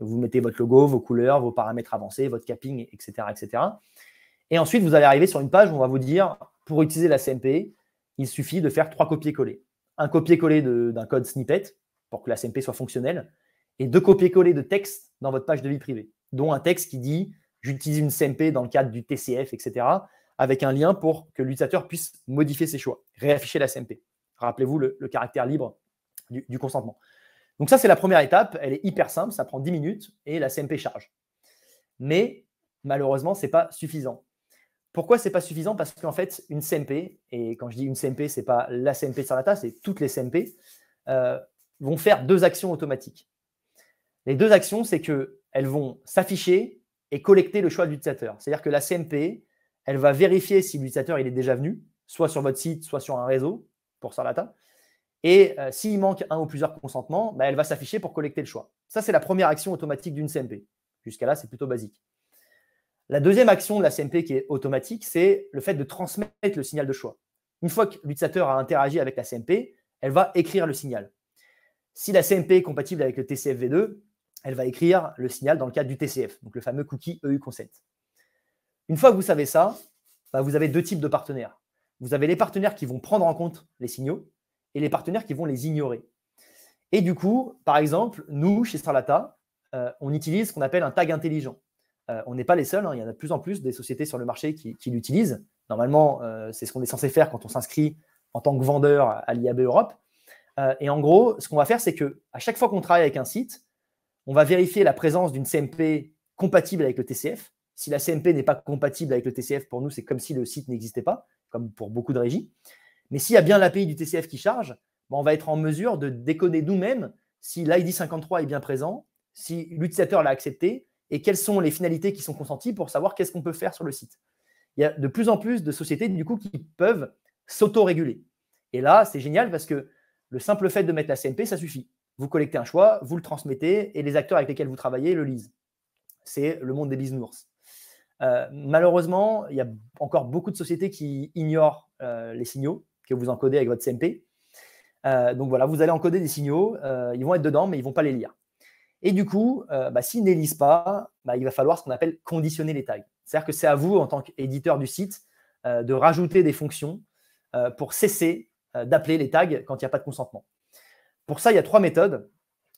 Vous mettez votre logo, vos couleurs, vos paramètres avancés, votre capping, etc., etc. Et ensuite, vous allez arriver sur une page où on va vous dire, pour utiliser la CMP, il suffit de faire trois copier-coller. Un copier-coller d'un code snippet pour que la CMP soit fonctionnelle et deux copier-coller de texte dans votre page de vie privée, dont un texte qui dit j'utilise une CMP dans le cadre du TCF, etc., avec un lien pour que l'utilisateur puisse modifier ses choix, réafficher la CMP. Rappelez-vous le, caractère libre du, consentement. Donc ça, c'est la première étape. Elle est hyper simple, ça prend 10 minutes et la CMP charge. Mais malheureusement, ce n'est pas suffisant. Pourquoi ce n'est pas suffisant Parce qu'en fait, une CMP, et quand je dis une CMP, ce n'est pas la CMP de Sarata, c'est toutes les CMP, euh, vont faire deux actions automatiques. Les deux actions, c'est qu'elles vont s'afficher et collecter le choix de l'utilisateur. C'est-à-dire que la CMP, elle va vérifier si l'utilisateur il est déjà venu, soit sur votre site, soit sur un réseau, pour Sarlata. Et euh, s'il manque un ou plusieurs consentements, bah, elle va s'afficher pour collecter le choix. Ça, c'est la première action automatique d'une CMP. Jusqu'à là, c'est plutôt basique. La deuxième action de la CMP qui est automatique, c'est le fait de transmettre le signal de choix. Une fois que l'utilisateur a interagi avec la CMP, elle va écrire le signal. Si la CMP est compatible avec le TCFV2, elle va écrire le signal dans le cadre du TCF, donc le fameux cookie EU consent. Une fois que vous savez ça, bah, vous avez deux types de partenaires. Vous avez les partenaires qui vont prendre en compte les signaux et les partenaires qui vont les ignorer. Et du coup, par exemple, nous, chez Stralata, euh, on utilise ce qu'on appelle un tag intelligent. Euh, on n'est pas les seuls, hein, il y en a de plus en plus des sociétés sur le marché qui, l'utilisent. Normalement, euh, c'est ce qu'on est censé faire quand on s'inscrit en tant que vendeur à l'IAB Europe. et en gros, ce qu'on va faire, c'est que à chaque fois qu'on travaille avec un site, on va vérifier la présence d'une CMP compatible avec le TCF. Si la CMP n'est pas compatible avec le TCF, pour nous, c'est comme si le site n'existait pas, comme pour beaucoup de régies. Mais s'il y a bien l'API du TCF qui charge, ben, on va être en mesure de déconner nous-mêmes si l'ID 53 est bien présent, si l'utilisateur l'a accepté et quelles sont les finalités qui sont consenties pour savoir qu'est-ce qu'on peut faire sur le site. Il y a de plus en plus de sociétés du coup qui peuvent s'auto-réguler. Et là, c'est génial parce que le simple fait de mettre la CMP, ça suffit. Vous collectez un choix, vous le transmettez et les acteurs avec lesquels vous travaillez le lisent. C'est le monde des business. Euh, malheureusement, il y a encore beaucoup de sociétés qui ignorent euh, les signaux que vous encodez avec votre CMP. Euh, donc voilà, vous allez encoder des signaux, ils vont être dedans, mais ils ne vont pas les lire. Et du coup, bah, s'ils ne les lisent pas, bah, il va falloir ce qu'on appelle conditionner les tags. C'est-à-dire que c'est à vous, en tant qu'éditeur du site, de rajouter des fonctions pour cesser d'appeler les tags quand il n'y a pas de consentement. Pour ça, il y a trois méthodes.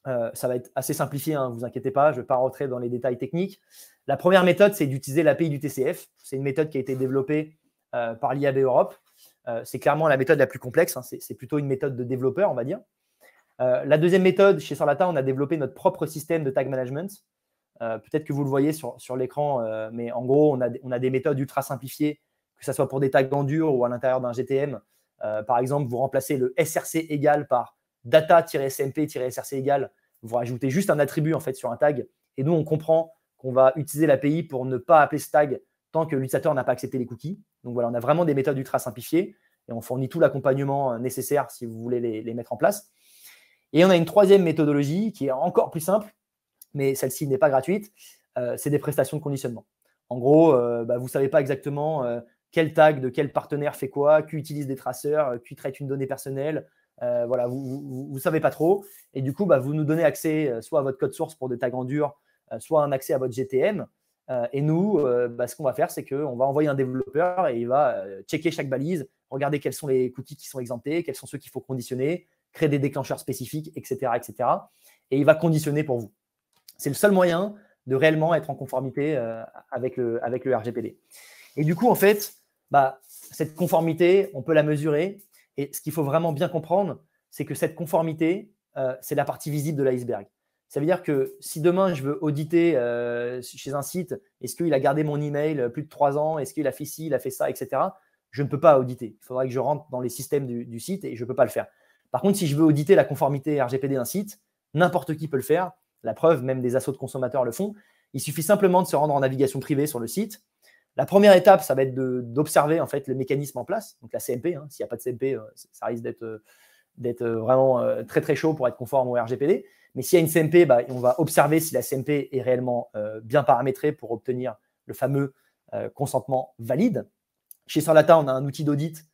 Euh, ça va être assez simplifié, ne hein, vous inquiétez pas, je ne vais pas rentrer dans les détails techniques. La première méthode, c'est d'utiliser l'API du TCF. C'est une méthode qui a été développée euh, par l'IAB Europe. Euh, c'est clairement la méthode la plus complexe, hein. c'est plutôt une méthode de développeur, on va dire. la deuxième méthode, chez Sorlata, on a développé notre propre système de tag management. Peut-être que vous le voyez sur, l'écran, mais en gros, on a, on a, des méthodes ultra simplifiées, que ce soit pour des tags en dur ou à l'intérieur d'un GTM. par exemple, vous remplacez le SRC égal par data-smp-src égale, vous rajoutez juste un attribut en fait sur un tag. Et nous, on comprend qu'on va utiliser l'API pour ne pas appeler ce tag tant que l'utilisateur n'a pas accepté les cookies. Donc voilà, on a vraiment des méthodes ultra simplifiées et on fournit tout l'accompagnement euh, nécessaire si vous voulez les, mettre en place. Et on a une troisième méthodologie qui est encore plus simple, mais celle-ci n'est pas gratuite, euh, c'est des prestations de conditionnement. En gros, euh, bah, vous ne savez pas exactement quel tag de quel partenaire fait quoi, qui utilise des traceurs, qui traite une donnée personnelle, euh, voilà, vous ne savez pas trop. Et du coup, bah, vous nous donnez accès euh, soit à votre code source pour des tags en dur, euh, soit un accès à votre GTM. et nous, bah, ce qu'on va faire, c'est qu'on va envoyer un développeur et il va checker chaque balise, regarder quels sont les cookies qui sont exemptés, quels sont ceux qu'il faut conditionner, créer des déclencheurs spécifiques, etc. etc. et il va conditionner pour vous. C'est le seul moyen de réellement être en conformité avec, le, avec le RGPD. Et du coup, en fait, bah, cette conformité, on peut la mesurer et ce qu'il faut vraiment bien comprendre, c'est que cette conformité, euh, c'est la partie visible de l'iceberg. Ça veut dire que si demain je veux auditer euh, chez un site, est-ce qu'il a gardé mon email euh, plus de trois ans, est-ce qu'il a fait ci, il a fait ça, etc. Je ne peux pas auditer. Il faudrait que je rentre dans les systèmes du, du site et je ne peux pas le faire. Par contre, si je veux auditer la conformité RGPD d'un site, n'importe qui peut le faire. La preuve, même des assauts de consommateurs le font. Il suffit simplement de se rendre en navigation privée sur le site, la première étape, ça va être d'observer en fait le mécanisme en place, donc la CMP. Hein. S'il n'y a pas de CMP, euh, ça risque d'être euh, euh, vraiment très très chaud pour être conforme au RGPD. Mais s'il y a une CMP, bah, on va observer si la CMP est réellement bien paramétrée pour obtenir le fameux consentement valide. Chez Solata, on a un outil d'audit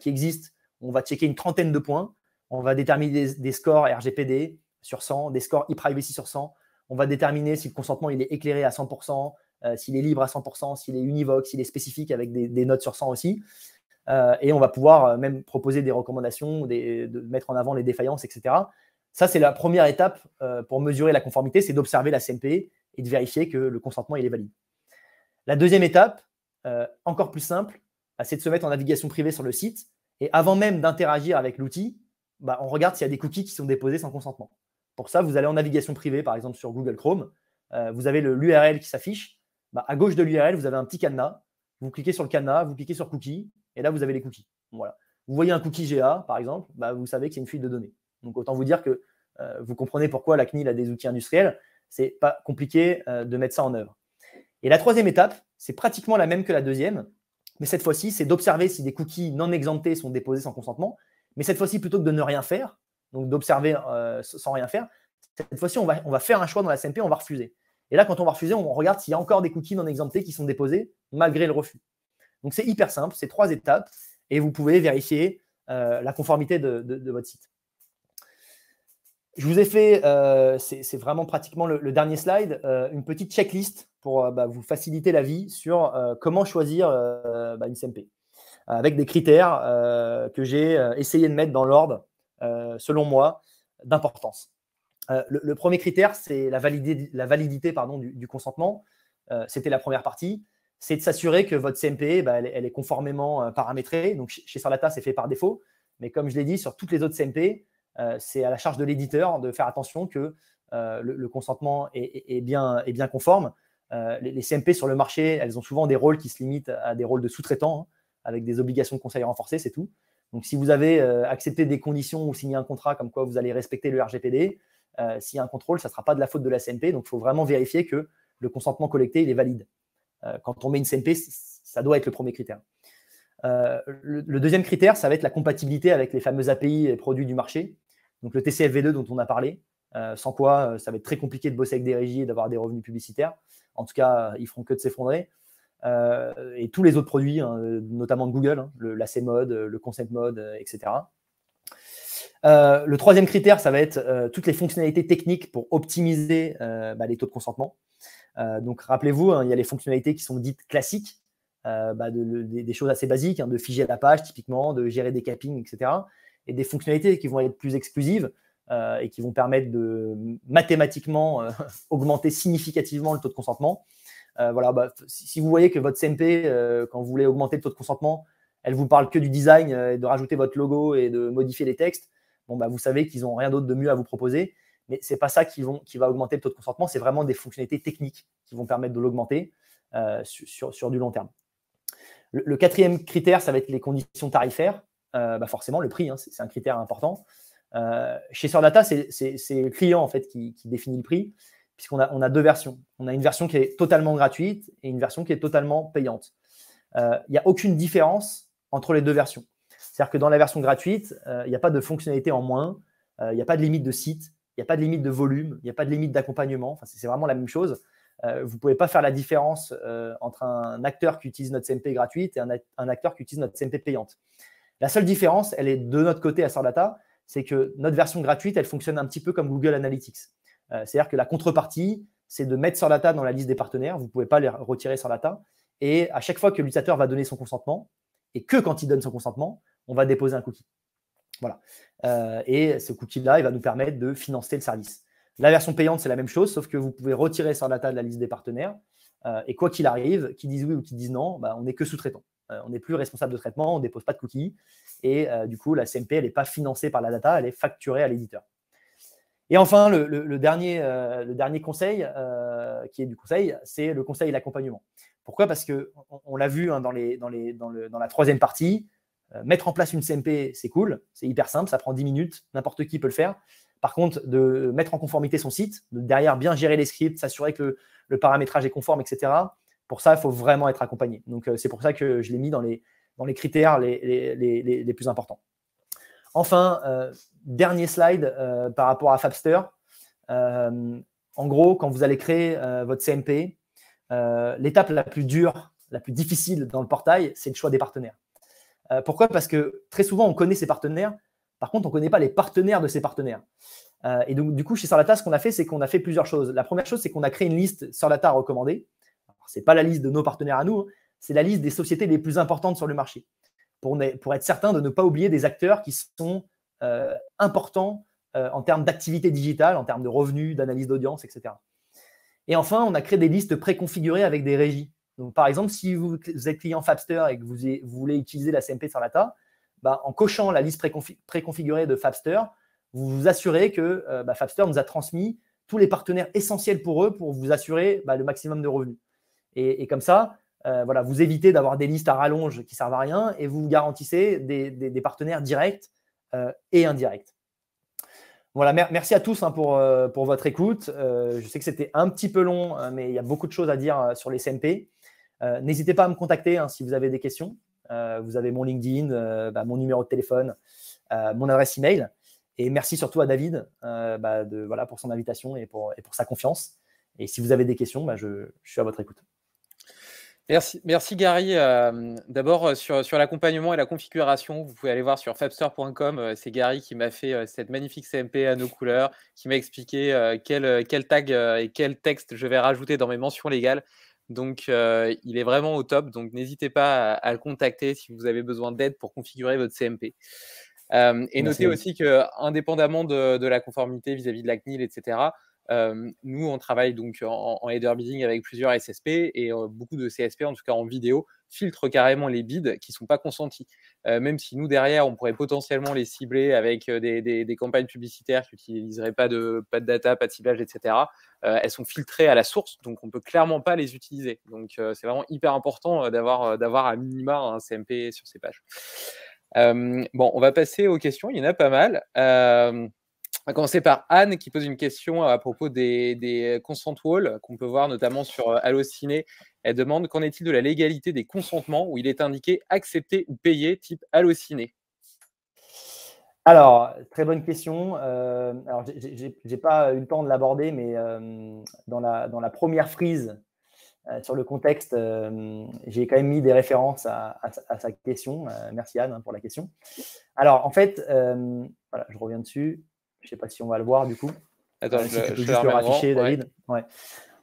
qui existe. On va checker une trentaine de points. On va déterminer des, scores RGPD sur 100, des scores e-privacy sur 100. On va déterminer si le consentement il est éclairé à 100%, euh, s'il est libre à 100%, s'il est univoque, s'il est spécifique avec des, notes sur 100 aussi. Euh, et on va pouvoir euh, même proposer des recommandations, de mettre en avant les défaillances, etc. Ça, c'est la première étape pour mesurer la conformité, c'est d'observer la CMP et de vérifier que le consentement il est valide. La deuxième étape, encore plus simple, bah, c'est de se mettre en navigation privée sur le site. Et avant même d'interagir avec l'outil, bah, on regarde s'il y a des cookies qui sont déposés sans consentement. Pour ça, vous allez en navigation privée, par exemple sur Google Chrome. vous avez l'URL qui s'affiche bah, à gauche de l'URL, vous avez un petit cadenas. Vous cliquez sur le cadenas, vous cliquez sur cookie, et là, vous avez les cookies. Voilà. Vous voyez un cookie GA, par exemple, bah, vous savez que c'est une fuite de données. Donc, autant vous dire que euh, vous comprenez pourquoi la CNIL a des outils industriels. C'est pas compliqué euh, de mettre ça en œuvre. Et la troisième étape, c'est pratiquement la même que la deuxième, mais cette fois-ci, c'est d'observer si des cookies non exemptés sont déposés sans consentement. Mais cette fois-ci, plutôt que de ne rien faire, donc d'observer euh, sans rien faire, cette fois-ci, on va, on va faire un choix dans la CMP, on va refuser. Et là, quand on va refuser, on regarde s'il y a encore des cookies non exemptés qui sont déposés malgré le refus. Donc c'est hyper simple, c'est trois étapes et vous pouvez vérifier euh, la conformité de, votre site. Je vous ai fait, euh, c'est vraiment pratiquement le, dernier slide, euh, une petite checklist pour bah, vous faciliter la vie sur comment choisir bah, une CMP avec des critères que j'ai essayé de mettre dans l'ordre, selon moi, d'importance. Euh, le, premier critère, c'est la, validité du, consentement. Euh, c'était la première partie. C'est de s'assurer que votre CMP bah, elle, est conformément euh, paramétrée. Donc, chez Sarlata, c'est fait par défaut. Mais comme je l'ai dit, sur toutes les autres CMP, c'est à la charge de l'éditeur de faire attention que le, consentement est, bien, conforme. les, CMP sur le marché, elles ont souvent des rôles qui se limitent à des rôles de sous-traitants, hein, avec des obligations de conseil renforcées, c'est tout. Donc, si vous avez accepté des conditions ou signé un contrat comme quoi vous allez respecter le RGPD, euh, s'il y a un contrôle, ça ne sera pas de la faute de la CNP, Donc, il faut vraiment vérifier que le consentement collecté, est valide. Euh, quand on met une CMP, ça doit être le premier critère. Euh, le, deuxième critère, ça va être la compatibilité avec les fameuses API et produits du marché. Donc le TCFV2 dont on a parlé, sans quoi ça va être très compliqué de bosser avec des régies et d'avoir des revenus publicitaires. En tout cas, ils feront que de s'effondrer. et tous les autres produits, hein, notamment de Google, hein, le l'AC Mode, le Consent Mode, etc. Euh, le troisième critère, ça va être euh, toutes les fonctionnalités techniques pour optimiser euh, bah, les taux de consentement. donc, rappelez-vous, hein, il y a les fonctionnalités qui sont dites classiques, bah, des choses assez basiques, hein, de figer la page typiquement, de gérer des cappings, etc. Et des fonctionnalités qui vont être plus exclusives et qui vont permettre de mathématiquement augmenter significativement le taux de consentement. voilà, bah, si vous voyez que votre CMP, quand vous voulez augmenter le taux de consentement, elle vous parle que du design, de rajouter votre logo et de modifier les textes, bah, vous savez qu'ils n'ont rien d'autre de mieux à vous proposer. Mais ce n'est pas ça qui, va augmenter le taux de consentement, c'est vraiment des fonctionnalités techniques qui vont permettre de l'augmenter euh, sur, du long terme. Le, quatrième critère, ça va être les conditions tarifaires. Euh, bah, forcément, le prix, hein, c'est un critère important. Euh, chez Sordata, c'est le client en fait qui, définit le prix, puisqu'on a deux versions. On a une version qui est totalement gratuite et une version qui est totalement payante. Il n'y a aucune différence entre les deux versions. C'est-à-dire que dans la version gratuite, euh, il n'y a pas de fonctionnalité en moins, euh, il n'y a pas de limite de site, il n'y a pas de limite de volume, il n'y a pas de limite d'accompagnement. c'est vraiment la même chose. Euh, vous ne pouvez pas faire la différence entre un acteur qui utilise notre CMP gratuite et un, un, acteur qui utilise notre CMP payante. La seule différence, elle est de notre côté à Sordata, c'est que notre version gratuite, elle fonctionne un petit peu comme Google Analytics. C'est-à-dire que la contrepartie, c'est de mettre Sordata dans la liste des partenaires. Vous ne pouvez pas les retirer Sordata. Et à chaque fois que l'utilisateur va donner son consentement, et que quand il donne son consentement, on va déposer un cookie. Voilà. Euh, et ce cookie-là, il va nous permettre de financer le service. La version payante, c'est la même chose, sauf que vous pouvez retirer sur data de la liste des partenaires. Euh, et quoi qu'il arrive, qu'ils disent oui ou qu'ils disent non, bah, on n'est que sous-traitant. Euh, on n'est plus responsable de traitement, on ne dépose pas de cookie Et du coup, la CMP, elle n'est pas financée par la data, elle est facturée à l'éditeur. Et enfin, le, dernier, le dernier, conseil, qui est du conseil, c'est le conseil et l'accompagnement. Pourquoi Parce qu'on on, l'a vu hein, dans la troisième partie, euh, mettre en place une CMP, c'est cool, c'est hyper simple, ça prend 10 minutes, n'importe qui peut le faire. Par contre, de mettre en conformité son site, de derrière bien gérer les scripts, s'assurer que le, paramétrage est conforme, etc. Pour ça, il faut vraiment être accompagné. Donc, euh, c'est pour ça que je l'ai mis dans les, dans les critères les, plus importants. Enfin, euh, dernier slide par rapport à Fabster. en gros, quand vous allez créer votre CMP, l'étape la plus dure, la plus difficile dans le portail, c'est le choix des partenaires. Euh, pourquoi Parce que très souvent, on connaît ses partenaires. Par contre, on ne connaît pas les partenaires de ses partenaires. Euh, et donc, du coup, chez Sarlata, ce qu'on a fait, c'est qu'on a fait plusieurs choses. La première chose, c'est qu'on a créé une liste Sarlata recommandée. Ce n'est pas la liste de nos partenaires à nous, hein. c'est la liste des sociétés les plus importantes sur le marché. Pour, être certain de ne pas oublier des acteurs qui sont euh, importants en termes d'activité digitale, en termes de revenus, d'analyse d'audience, etc. Et enfin, on a créé des listes préconfigurées avec des régies. Donc, par exemple, si vous, êtes client Fabster et que vous, voulez utiliser la CMP de lata bah, en cochant la liste préconfigurée de Fabster, vous vous assurez que euh, bah, Fabster nous a transmis tous les partenaires essentiels pour eux pour vous assurer bah, le maximum de revenus. Et, comme ça, euh, voilà, vous évitez d'avoir des listes à rallonge qui ne servent à rien et vous garantissez des, partenaires directs euh, et indirects. Voilà, merci à tous hein, pour, votre écoute. je sais que c'était un petit peu long, hein, mais il y a beaucoup de choses à dire sur les CMP. Euh, n'hésitez pas à me contacter hein, si vous avez des questions. Euh, vous avez mon LinkedIn, euh, bah, mon numéro de téléphone, mon adresse email. Et merci surtout à David bah, de, voilà, pour son invitation et pour, sa confiance. Et si vous avez des questions, bah, je, suis à votre écoute. Merci, merci Gary. D'abord, sur, l'accompagnement et la configuration, vous pouvez aller voir sur fabster.com. C'est Gary qui m'a fait cette magnifique CMP à nos couleurs, qui m'a expliqué quel, quel, tag et quel texte je vais rajouter dans mes mentions légales. Donc, euh, il est vraiment au top. Donc, n'hésitez pas à, le contacter si vous avez besoin d'aide pour configurer votre CMP. Euh, et notez aussi que, indépendamment de, la conformité vis à -vis de la CNIL, etc., euh, nous, on travaille donc en, header bidding avec plusieurs SSP et euh, beaucoup de CSP, en tout cas en vidéo, filtrent carrément les bids qui ne sont pas consentis. Euh, même si nous, derrière, on pourrait potentiellement les cibler avec des, campagnes publicitaires qui n'utiliseraient pas de, pas de data, pas de ciblage, etc., elles sont filtrées à la source, donc on ne peut clairement pas les utiliser. Donc c'est vraiment hyper important d'avoir d'avoir à minima un CMP sur ces pages. bon, on va passer aux questions. Il y en a pas mal. On va commencer par Anne qui pose une question à propos des, consent walls qu'on peut voir notamment sur euh, Allociné. Elle demande qu'en est-il de la légalité des consentements où il est indiqué accepter ou payer type Allociné alors, très bonne question. Euh, alors, j'ai pas eu le temps de l'aborder, mais euh, dans, la, dans, la, première frise euh, sur le contexte, j'ai quand même mis des références à, sa question. merci Anne hein, pour la question. Alors, en fait, voilà, je reviens dessus. Je ne sais pas si on va le voir du coup. Euh, je, tu juste le rafficher, David.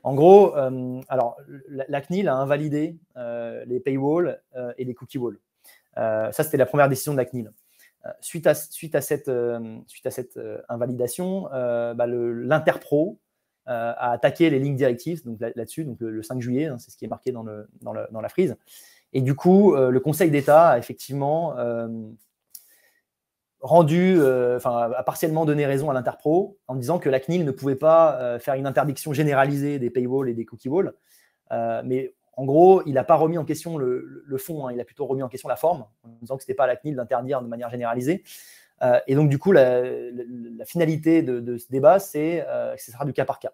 En gros, euh, alors la, CNIL a invalidé euh, les paywalls et les cookie walls. ça, c'était la première décision de la CNIL. Suite à, suite à cette, suite à cette invalidation, bah, l'Interpro a attaqué les lignes directives donc là-dessus, le, 5 juillet, hein, c'est ce qui est marqué dans, dans la frise. Et du coup, le Conseil d'État a effectivement rendu, euh, enfin, a partiellement donné raison à l'Interpro en disant que la CNIL ne pouvait pas euh, faire une interdiction généralisée des paywalls et des cookie walls. Euh, mais en gros, il n'a pas remis en question le, fond, hein. il a plutôt remis en question la forme, en disant que ce n'était pas à la CNIL d'interdire de manière généralisée. et donc, du coup, la, finalité de, ce débat, c'est ce sera du cas par cas.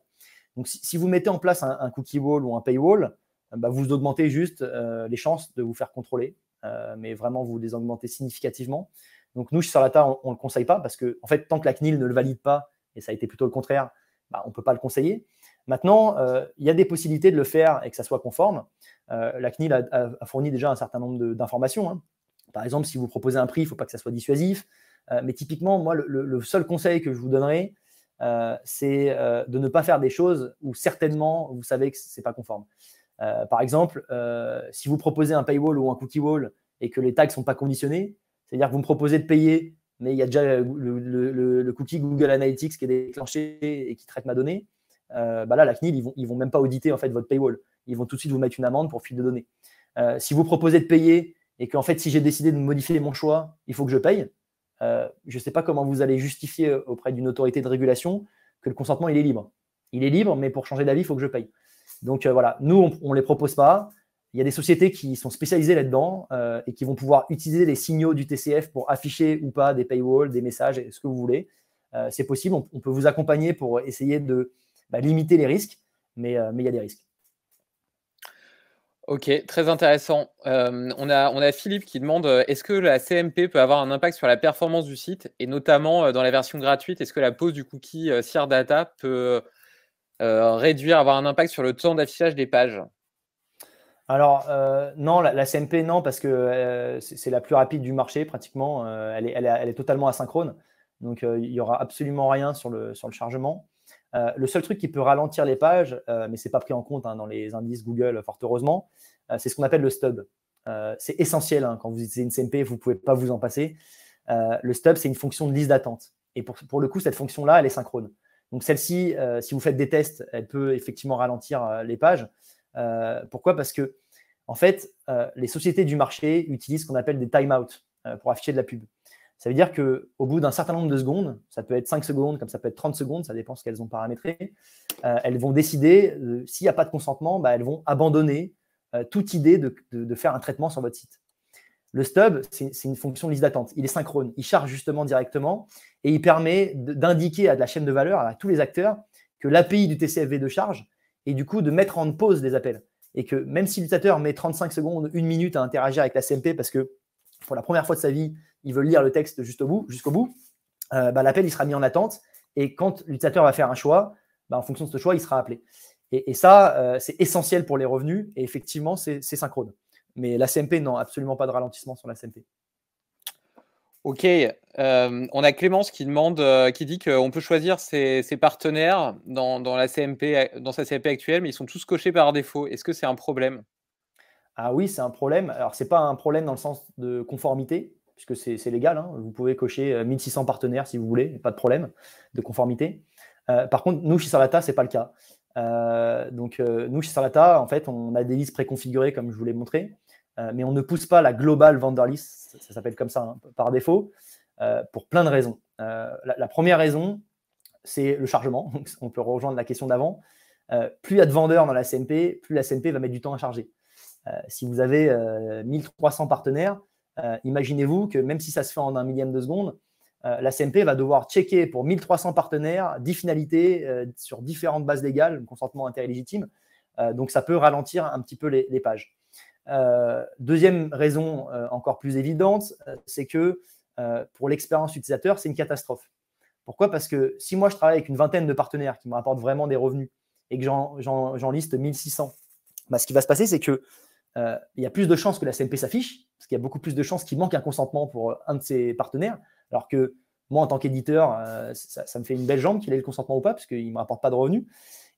Donc, si, vous mettez en place un, cookie wall ou un paywall, bah, vous augmentez juste les chances de vous faire contrôler, mais vraiment, vous les augmentez significativement. Donc nous, la table, on ne le conseille pas parce que, en fait, tant que la CNIL ne le valide pas, et ça a été plutôt le contraire, bah, on ne peut pas le conseiller. Maintenant, euh, il y a des possibilités de le faire et que ça soit conforme. Euh, la CNIL a, fourni déjà un certain nombre d'informations. Hein. Par exemple, si vous proposez un prix, il ne faut pas que ça soit dissuasif. Euh, mais typiquement, moi, le, seul conseil que je vous donnerais, c'est de ne pas faire des choses où certainement vous savez que ce n'est pas conforme. par exemple, si vous proposez un paywall ou un cookie wall et que les tags ne sont pas conditionnés, c'est-à-dire que vous me proposez de payer, mais il y a déjà le, cookie Google Analytics qui est déclenché et qui traite ma donnée. Euh, bah là, la CNIL, ils vont, vont même pas auditer en fait votre paywall. Ils vont tout de suite vous mettre une amende pour fuite de données. Euh, si vous proposez de payer et qu'en fait, si j'ai décidé de modifier mon choix, il faut que je paye. Euh, je ne sais pas comment vous allez justifier auprès d'une autorité de régulation que le consentement, il est libre. Il est libre, mais pour changer d'avis, il faut que je paye. Donc voilà, nous, on ne les propose pas. Il y a des sociétés qui sont spécialisées là-dedans euh, et qui vont pouvoir utiliser les signaux du TCF pour afficher ou pas des paywalls, des messages, ce que vous voulez. Euh, c'est possible, on, peut vous accompagner pour essayer de bah, limiter les risques, euh, mais il y a des risques. Ok, très intéressant. on, a, Philippe qui demande est-ce que la CMP peut avoir un impact sur la performance du site et notamment dans la version gratuite Est-ce que la pose du cookie SIR Data peut réduire, avoir un impact sur le temps d'affichage des pages alors, euh, non, la, CMP, non, parce que euh, c'est la plus rapide du marché, pratiquement. Euh, elle, est, elle, totalement asynchrone. Donc, il n'y aura absolument rien sur le, sur le chargement. le seul truc qui peut ralentir les pages, mais ce n'est pas pris en compte hein, dans les indices Google, fort heureusement, c'est ce qu'on appelle le stub. c'est essentiel. Hein, quand vous utilisez une CMP, vous ne pouvez pas vous en passer. le stub, c'est une fonction de liste d'attente. Et pour, pour, le coup, cette fonction-là, elle est synchrone. Donc, celle-ci, si vous faites des tests, elle peut effectivement ralentir les pages. pourquoi Parce que en fait, euh, les sociétés du marché utilisent ce qu'on appelle des timeouts euh, pour afficher de la pub. Ça veut dire qu'au bout d'un certain nombre de secondes, ça peut être 5 secondes, comme ça peut être 30 secondes, ça dépend ce qu'elles ont paramétré, euh, elles vont décider, s'il n'y a pas de consentement, bah, elles vont abandonner toute idée de, faire un traitement sur votre site. Le stub, c'est une fonction liste d'attente. Il est synchrone, il charge justement directement et il permet d'indiquer à de la chaîne de valeur, à tous les acteurs, que l'API du TCFV de charge et du coup de mettre en pause les appels et que même si l'utilisateur met 35 secondes, une minute à interagir avec la CMP parce que pour la première fois de sa vie, il veut lire le texte jusqu'au bout, jusqu'au bout euh, bah, l'appel il sera mis en attente et quand l'utilisateur va faire un choix, bah, en fonction de ce choix, il sera appelé. Et, ça, euh, c'est essentiel pour les revenus et effectivement, c'est synchrone. Mais la CMP, n'a absolument pas de ralentissement sur la CMP. Ok, euh, on a Clémence qui demande, euh, qui dit qu'on peut choisir ses, partenaires dans, la CMP, dans sa CMP actuelle, mais ils sont tous cochés par défaut. Est-ce que c'est un problème Ah oui, c'est un problème. Alors, ce n'est pas un problème dans le sens de conformité, puisque c'est légal. Hein. Vous pouvez cocher 1600 euh, partenaires si vous voulez, pas de problème de conformité. par contre, nous, chez Sarlata, ce n'est pas le cas. donc, nous, chez Sarlata, en fait, on a des listes préconfigurées, comme je vous l'ai montré. Euh, mais on ne pousse pas la globale vendor ça, ça s'appelle comme ça hein, par défaut, euh, pour plein de raisons. Euh, la, première raison, c'est le chargement. on peut rejoindre la question d'avant. plus il y a de vendeurs dans la CMP, plus la CMP va mettre du temps à charger. si vous avez 1300 partenaires, imaginez-vous que même si ça se fait en un millième de seconde, la CMP va devoir checker pour 1300 partenaires 10 finalités sur différentes bases légales, consentement intérêt légitime. donc ça peut ralentir un petit peu les pages. Euh, deuxième raison euh, encore plus évidente, euh, c'est que pour l'expérience utilisateur, c'est une catastrophe. Pourquoi Parce que si moi je travaille avec une vingtaine de partenaires qui me rapportent vraiment des revenus et que j'en liste 1600, bah, ce qui va se passer, c'est que il y a plus de chances que la CMP s'affiche, parce qu'il y a beaucoup plus de chances qu'il manque un consentement pour un de ses partenaires, alors que moi, en tant qu'éditeur, ça, me fait une belle jambe qu'il ait le consentement ou pas, parce qu'il ne me rapporte pas de revenus.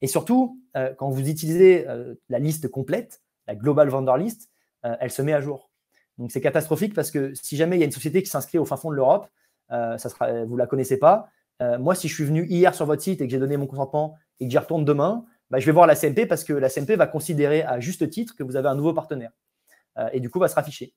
Et surtout, quand vous utilisez la liste complète, la global vendor list, euh, elle se met à jour. Donc c'est catastrophique parce que si jamais il y a une société qui s'inscrit au fin fond de l'Europe, vous euh, ça sera, la connaissez pas. Euh, moi, si je suis venu hier sur votre site et que j'ai donné mon consentement et que j'y retourne demain, bah, je vais voir la CMP parce que la CMP va considérer à juste titre que vous avez un nouveau partenaire et du coup va se rafficher.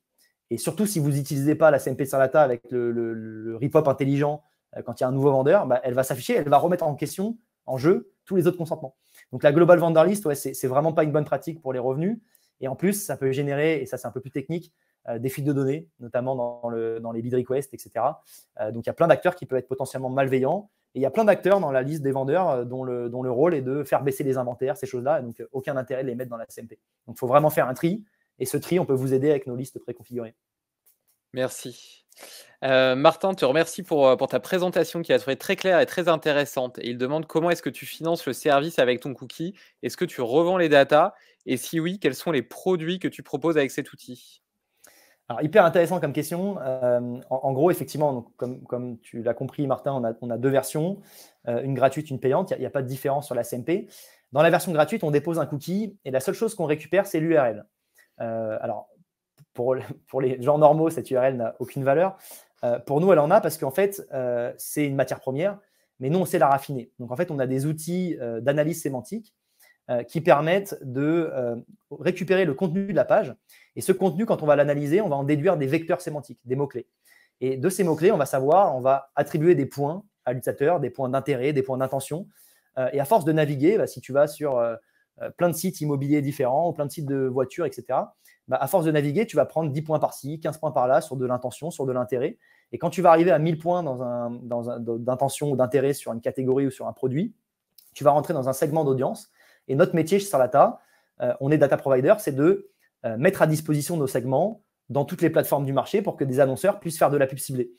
Et surtout, si vous n'utilisez pas la CMP de Sarlata avec le, le, intelligent quand il y a un nouveau vendeur, bah, elle va s'afficher, elle va remettre en question, en jeu, tous les autres consentements. Donc la global vendor list, ouais, c'est vraiment pas une bonne pratique pour les revenus. Et en plus, ça peut générer, et ça c'est un peu plus technique, euh, des fuites de données, notamment dans, le, dans les bid requests, etc. Euh, donc il y a plein d'acteurs qui peuvent être potentiellement malveillants. Et il y a plein d'acteurs dans la liste des vendeurs euh, dont, le, dont le rôle est de faire baisser les inventaires, ces choses-là. Donc aucun intérêt de les mettre dans la CMP. Donc il faut vraiment faire un tri. Et ce tri, on peut vous aider avec nos listes préconfigurées. Merci. Martin, te remercie pour, pour ta présentation qui a trouvé très claire et très intéressante. Et il demande comment est-ce que tu finances le service avec ton cookie Est-ce que tu revends les datas et si oui, quels sont les produits que tu proposes avec cet outil alors, hyper intéressant comme question. Euh, en, gros, effectivement, comme, tu l'as compris, Martin, on a, deux versions, euh, une gratuite, une payante. Il n'y a, pas de différence sur la CMP. Dans la version gratuite, on dépose un cookie et la seule chose qu'on récupère, c'est l'URL. Euh, alors, pour, pour, les gens normaux, cette URL n'a aucune valeur. pour nous, elle en a parce qu'en fait, c'est une matière première, mais nous, on sait la raffiner. Donc, en fait, on a des outils d'analyse sémantique euh, qui permettent de euh, récupérer le contenu de la page. Et ce contenu, quand on va l'analyser, on va en déduire des vecteurs sémantiques, des mots-clés. Et de ces mots-clés, on va savoir, on va attribuer des points à l'utilisateur, des points d'intérêt, des points d'intention. Euh, et à force de naviguer, bah, si tu vas sur plein de sites immobiliers différents, ou plein de sites de voitures, etc., bah, à force de naviguer, tu vas prendre 10 points par-ci, 15 points par-là sur de l'intention, sur de l'intérêt. Et quand tu vas arriver à 1000 points d'intention dans un, dans un, ou d'intérêt sur une catégorie ou sur un produit, tu vas rentrer dans un segment d'audience et notre métier chez Sarlata, euh, on est data provider, c'est de euh, mettre à disposition nos segments dans toutes les plateformes du marché pour que des annonceurs puissent faire de la pub ciblée.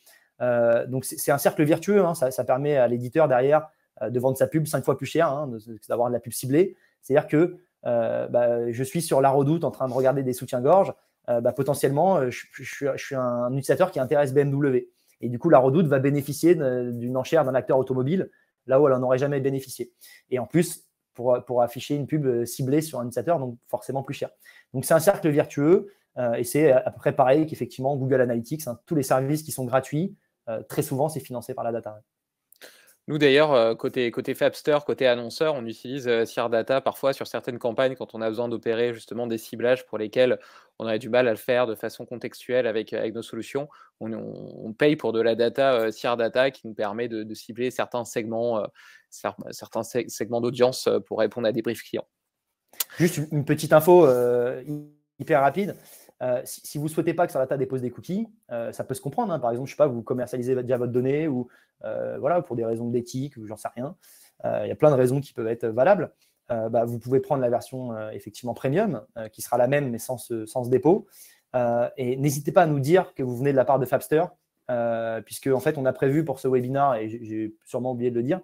Euh, donc c'est un cercle vertueux, hein. ça, permet à l'éditeur derrière de vendre sa pub cinq fois plus cher, hein, d'avoir de la pub ciblée. C'est-à-dire que bah, je suis sur la redoute en train de regarder des soutiens-gorge, bah, potentiellement je, je, suis un utilisateur qui intéresse BMW. Et du coup la redoute va bénéficier d'une enchère d'un acteur automobile là où elle n'en aurait jamais bénéficié. Et en plus, pour, afficher une pub euh, ciblée sur un utilisateur, donc forcément plus cher. Donc c'est un cercle virtueux, euh, et c'est à peu près pareil qu'effectivement Google Analytics, hein. tous les services qui sont gratuits, euh, très souvent c'est financé par la data. Nous d'ailleurs, euh, côté, côté Fabster, côté annonceur, on utilise euh, Data parfois sur certaines campagnes quand on a besoin d'opérer justement des ciblages pour lesquels on a du mal à le faire de façon contextuelle avec, avec nos solutions. On, paye pour de la data euh, Data qui nous permet de, cibler certains segments, euh, certains segments d'audience euh, pour répondre à des briefs clients. Juste une petite info hyper rapide. Euh, si, vous ne souhaitez pas que Sarata dépose des cookies, euh, ça peut se comprendre. Hein. Par exemple, je sais pas, vous commercialisez déjà votre donnée ou euh, voilà, pour des raisons d'éthique ou j'en sais rien. Il y a plein de raisons qui peuvent être valables. Bah, vous pouvez prendre la version effectivement premium, qui sera la même mais sans ce, dépôt. et n'hésitez pas à nous dire que vous venez de la part de Fabster, puisque en fait on a prévu pour ce webinar et j'ai sûrement oublié de le dire,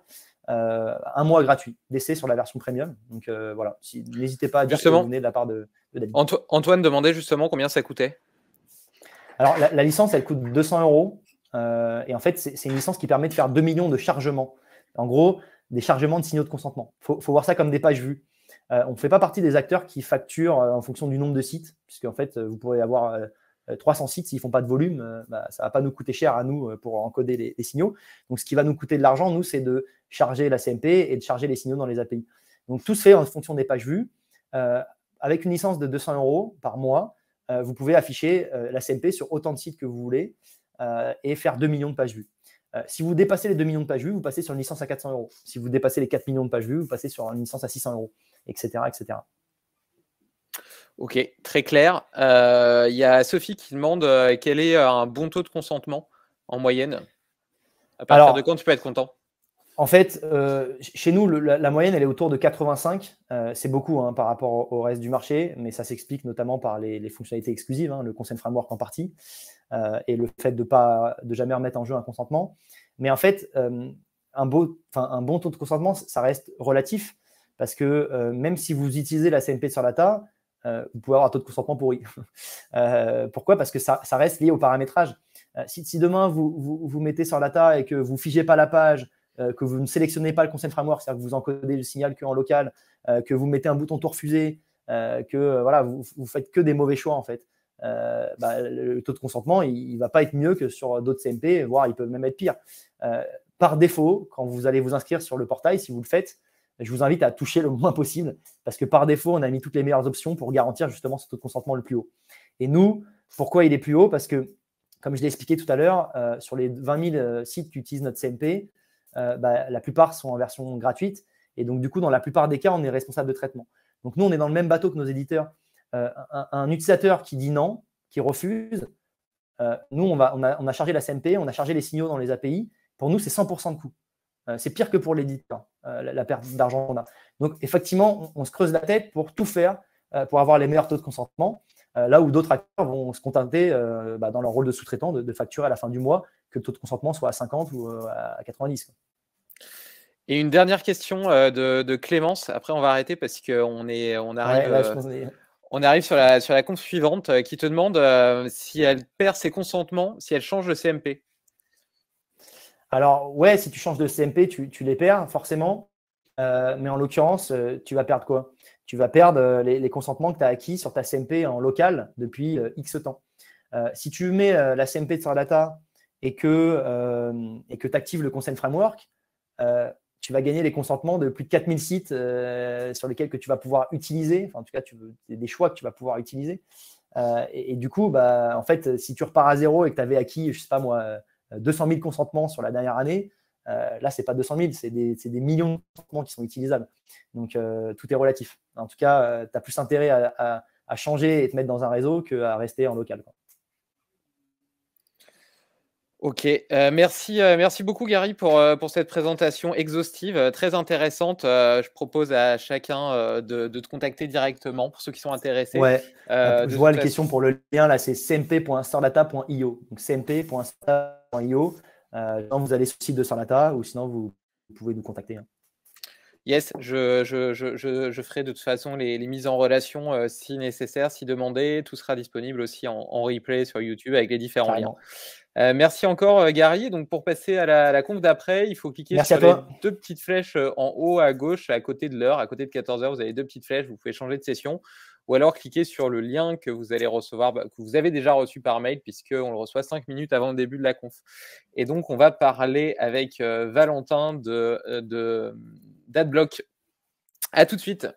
euh, un mois gratuit d'essai sur la version premium. Donc euh, voilà, n'hésitez pas à dire que vous venez de la part de, David. Antoine demandait justement combien ça coûtait. Alors la, licence, elle coûte 200 euros. Euh, et en fait, c'est, une licence qui permet de faire 2 millions de chargements. En gros, des chargements de signaux de consentement. Il faut, faut, voir ça comme des pages vues. on ne fait pas partie des acteurs qui facturent en fonction du nombre de sites, puisque en fait, vous pourrez avoir 300 euh, sites, s'ils font pas de volume, ça euh, bah, ça va pas nous coûter cher à nous euh, pour encoder les, signaux. Donc, ce qui va nous coûter de l'argent, nous, c'est de charger la CMP et de charger les signaux dans les API. Donc, tout se fait en fonction des pages vues. avec une licence de 200 euros par mois, vous pouvez afficher la CMP sur autant de sites que vous voulez et faire 2 millions de pages vues. si vous dépassez les 2 millions de pages vues, vous passez sur une licence à 400 euros. Si vous dépassez les 4 millions de pages vues, vous passez sur une licence à 600 euros, etc., etc. Ok, très clair. Euh, il y a Sophie qui demande euh, quel est euh, un bon taux de consentement en moyenne. À partir Alors, de quand tu peux être content En fait, chez nous, la, moyenne, elle est autour de 85. c'est beaucoup hein, par rapport au, reste du marché, mais ça s'explique notamment par les, fonctionnalités exclusives, hein, le consent framework en partie, et le fait de pas de jamais remettre en jeu un consentement. Mais en fait, un, beau, un bon taux de consentement, ça reste relatif, parce que même si vous utilisez la CMP sur la ta euh, vous pouvez avoir un taux de consentement pourri. Euh, pourquoi Parce que ça, reste lié au paramétrage. Euh, si, demain vous, vous, mettez sur l'ATA et que vous figez pas la page, que vous ne sélectionnez pas le consent framework, c'est-à-dire que vous encodez le signal qu'en local, que vous mettez un bouton tour fusée, que voilà, vous, vous, faites que des mauvais choix en fait. Bah, le taux de consentement, il ne va pas être mieux que sur d'autres CMP, voire il peut même être pire. par défaut, quand vous allez vous inscrire sur le portail, si vous le faites, je vous invite à toucher le moins possible parce que par défaut, on a mis toutes les meilleures options pour garantir justement ce taux de consentement le plus haut. Et nous, pourquoi il est plus haut Parce que, comme je l'ai expliqué tout à l'heure, euh, sur les 20 000 euh, sites qui utilisent notre CMP, euh, bah, la plupart sont en version gratuite. Et donc, du coup, dans la plupart des cas, on est responsable de traitement. Donc, nous, on est dans le même bateau que nos éditeurs. un, utilisateur qui dit non, qui refuse, nous, on, va, a, on a chargé la CMP, on a chargé les signaux dans les API. Pour nous, c'est 100% de coût. Euh, c'est pire que pour l'éditeur, euh, la, la, perte d'argent qu'on a. Donc, effectivement, on, se creuse la tête pour tout faire euh, pour avoir les meilleurs taux de consentement, là où d'autres acteurs vont se contenter, bah, dans leur rôle de sous-traitant, de, facturer à la fin du mois que le taux de consentement soit à 50 ou à 90. Et une dernière question de, Clémence. Après, on va arrêter parce qu'on on arrive, on arrive sur la, sur la compte suivante qui te demande si elle perd ses consentements, si elle change le CMP. Alors, ouais, si tu changes de CMP, tu, les perds forcément. Euh, mais en l'occurrence, euh, tu vas perdre quoi Tu vas perdre euh, les, consentements que tu as acquis sur ta CMP en local depuis X temps. si tu mets la CMP de data et que tu actives le consent framework, tu vas gagner les consentements de plus de 4000 sites sur lesquels que tu vas pouvoir utiliser. en tout cas, tu des choix que tu vas pouvoir utiliser. Et, du coup, bah, en fait, si tu repars à zéro et que tu avais acquis, je sais pas moi, 200 euh, 000 consentements sur la dernière année. Euh, là, ce n'est pas 200 000, c'est des, millions de consentements qui sont utilisables. Donc, euh, tout est relatif. En tout cas, tu as plus intérêt à, changer et te mettre dans un réseau qu'à rester en local. Ok, euh, merci, euh, merci beaucoup Gary pour, euh, pour cette présentation exhaustive, très intéressante. je propose à chacun de, te contacter directement pour ceux qui sont intéressés. je vois la question pour le lien là, c'est cmp.stardata.io. Donc cmp.stardata.io. vous allez sur le site de Sarlata ou sinon vous, pouvez nous contacter. Hein. Yes, je, je, ferai de toute façon les, mises en relation si nécessaire, si demandé. Tout sera disponible aussi en, replay sur YouTube avec les différents liens. Euh, merci encore, euh, Gary. Donc, pour passer à la, conf d'après, il faut cliquer sur les deux petites flèches euh, en haut à gauche, à côté de l'heure, à côté de 14h. Vous avez deux petites flèches, vous pouvez changer de session ou alors cliquez sur le lien que vous allez recevoir, bah, que vous avez déjà reçu par mail, puisqu'on le reçoit cinq minutes avant le début de la conf. Et donc, on va parler avec Valentin de, de d'Adblock. À tout de suite.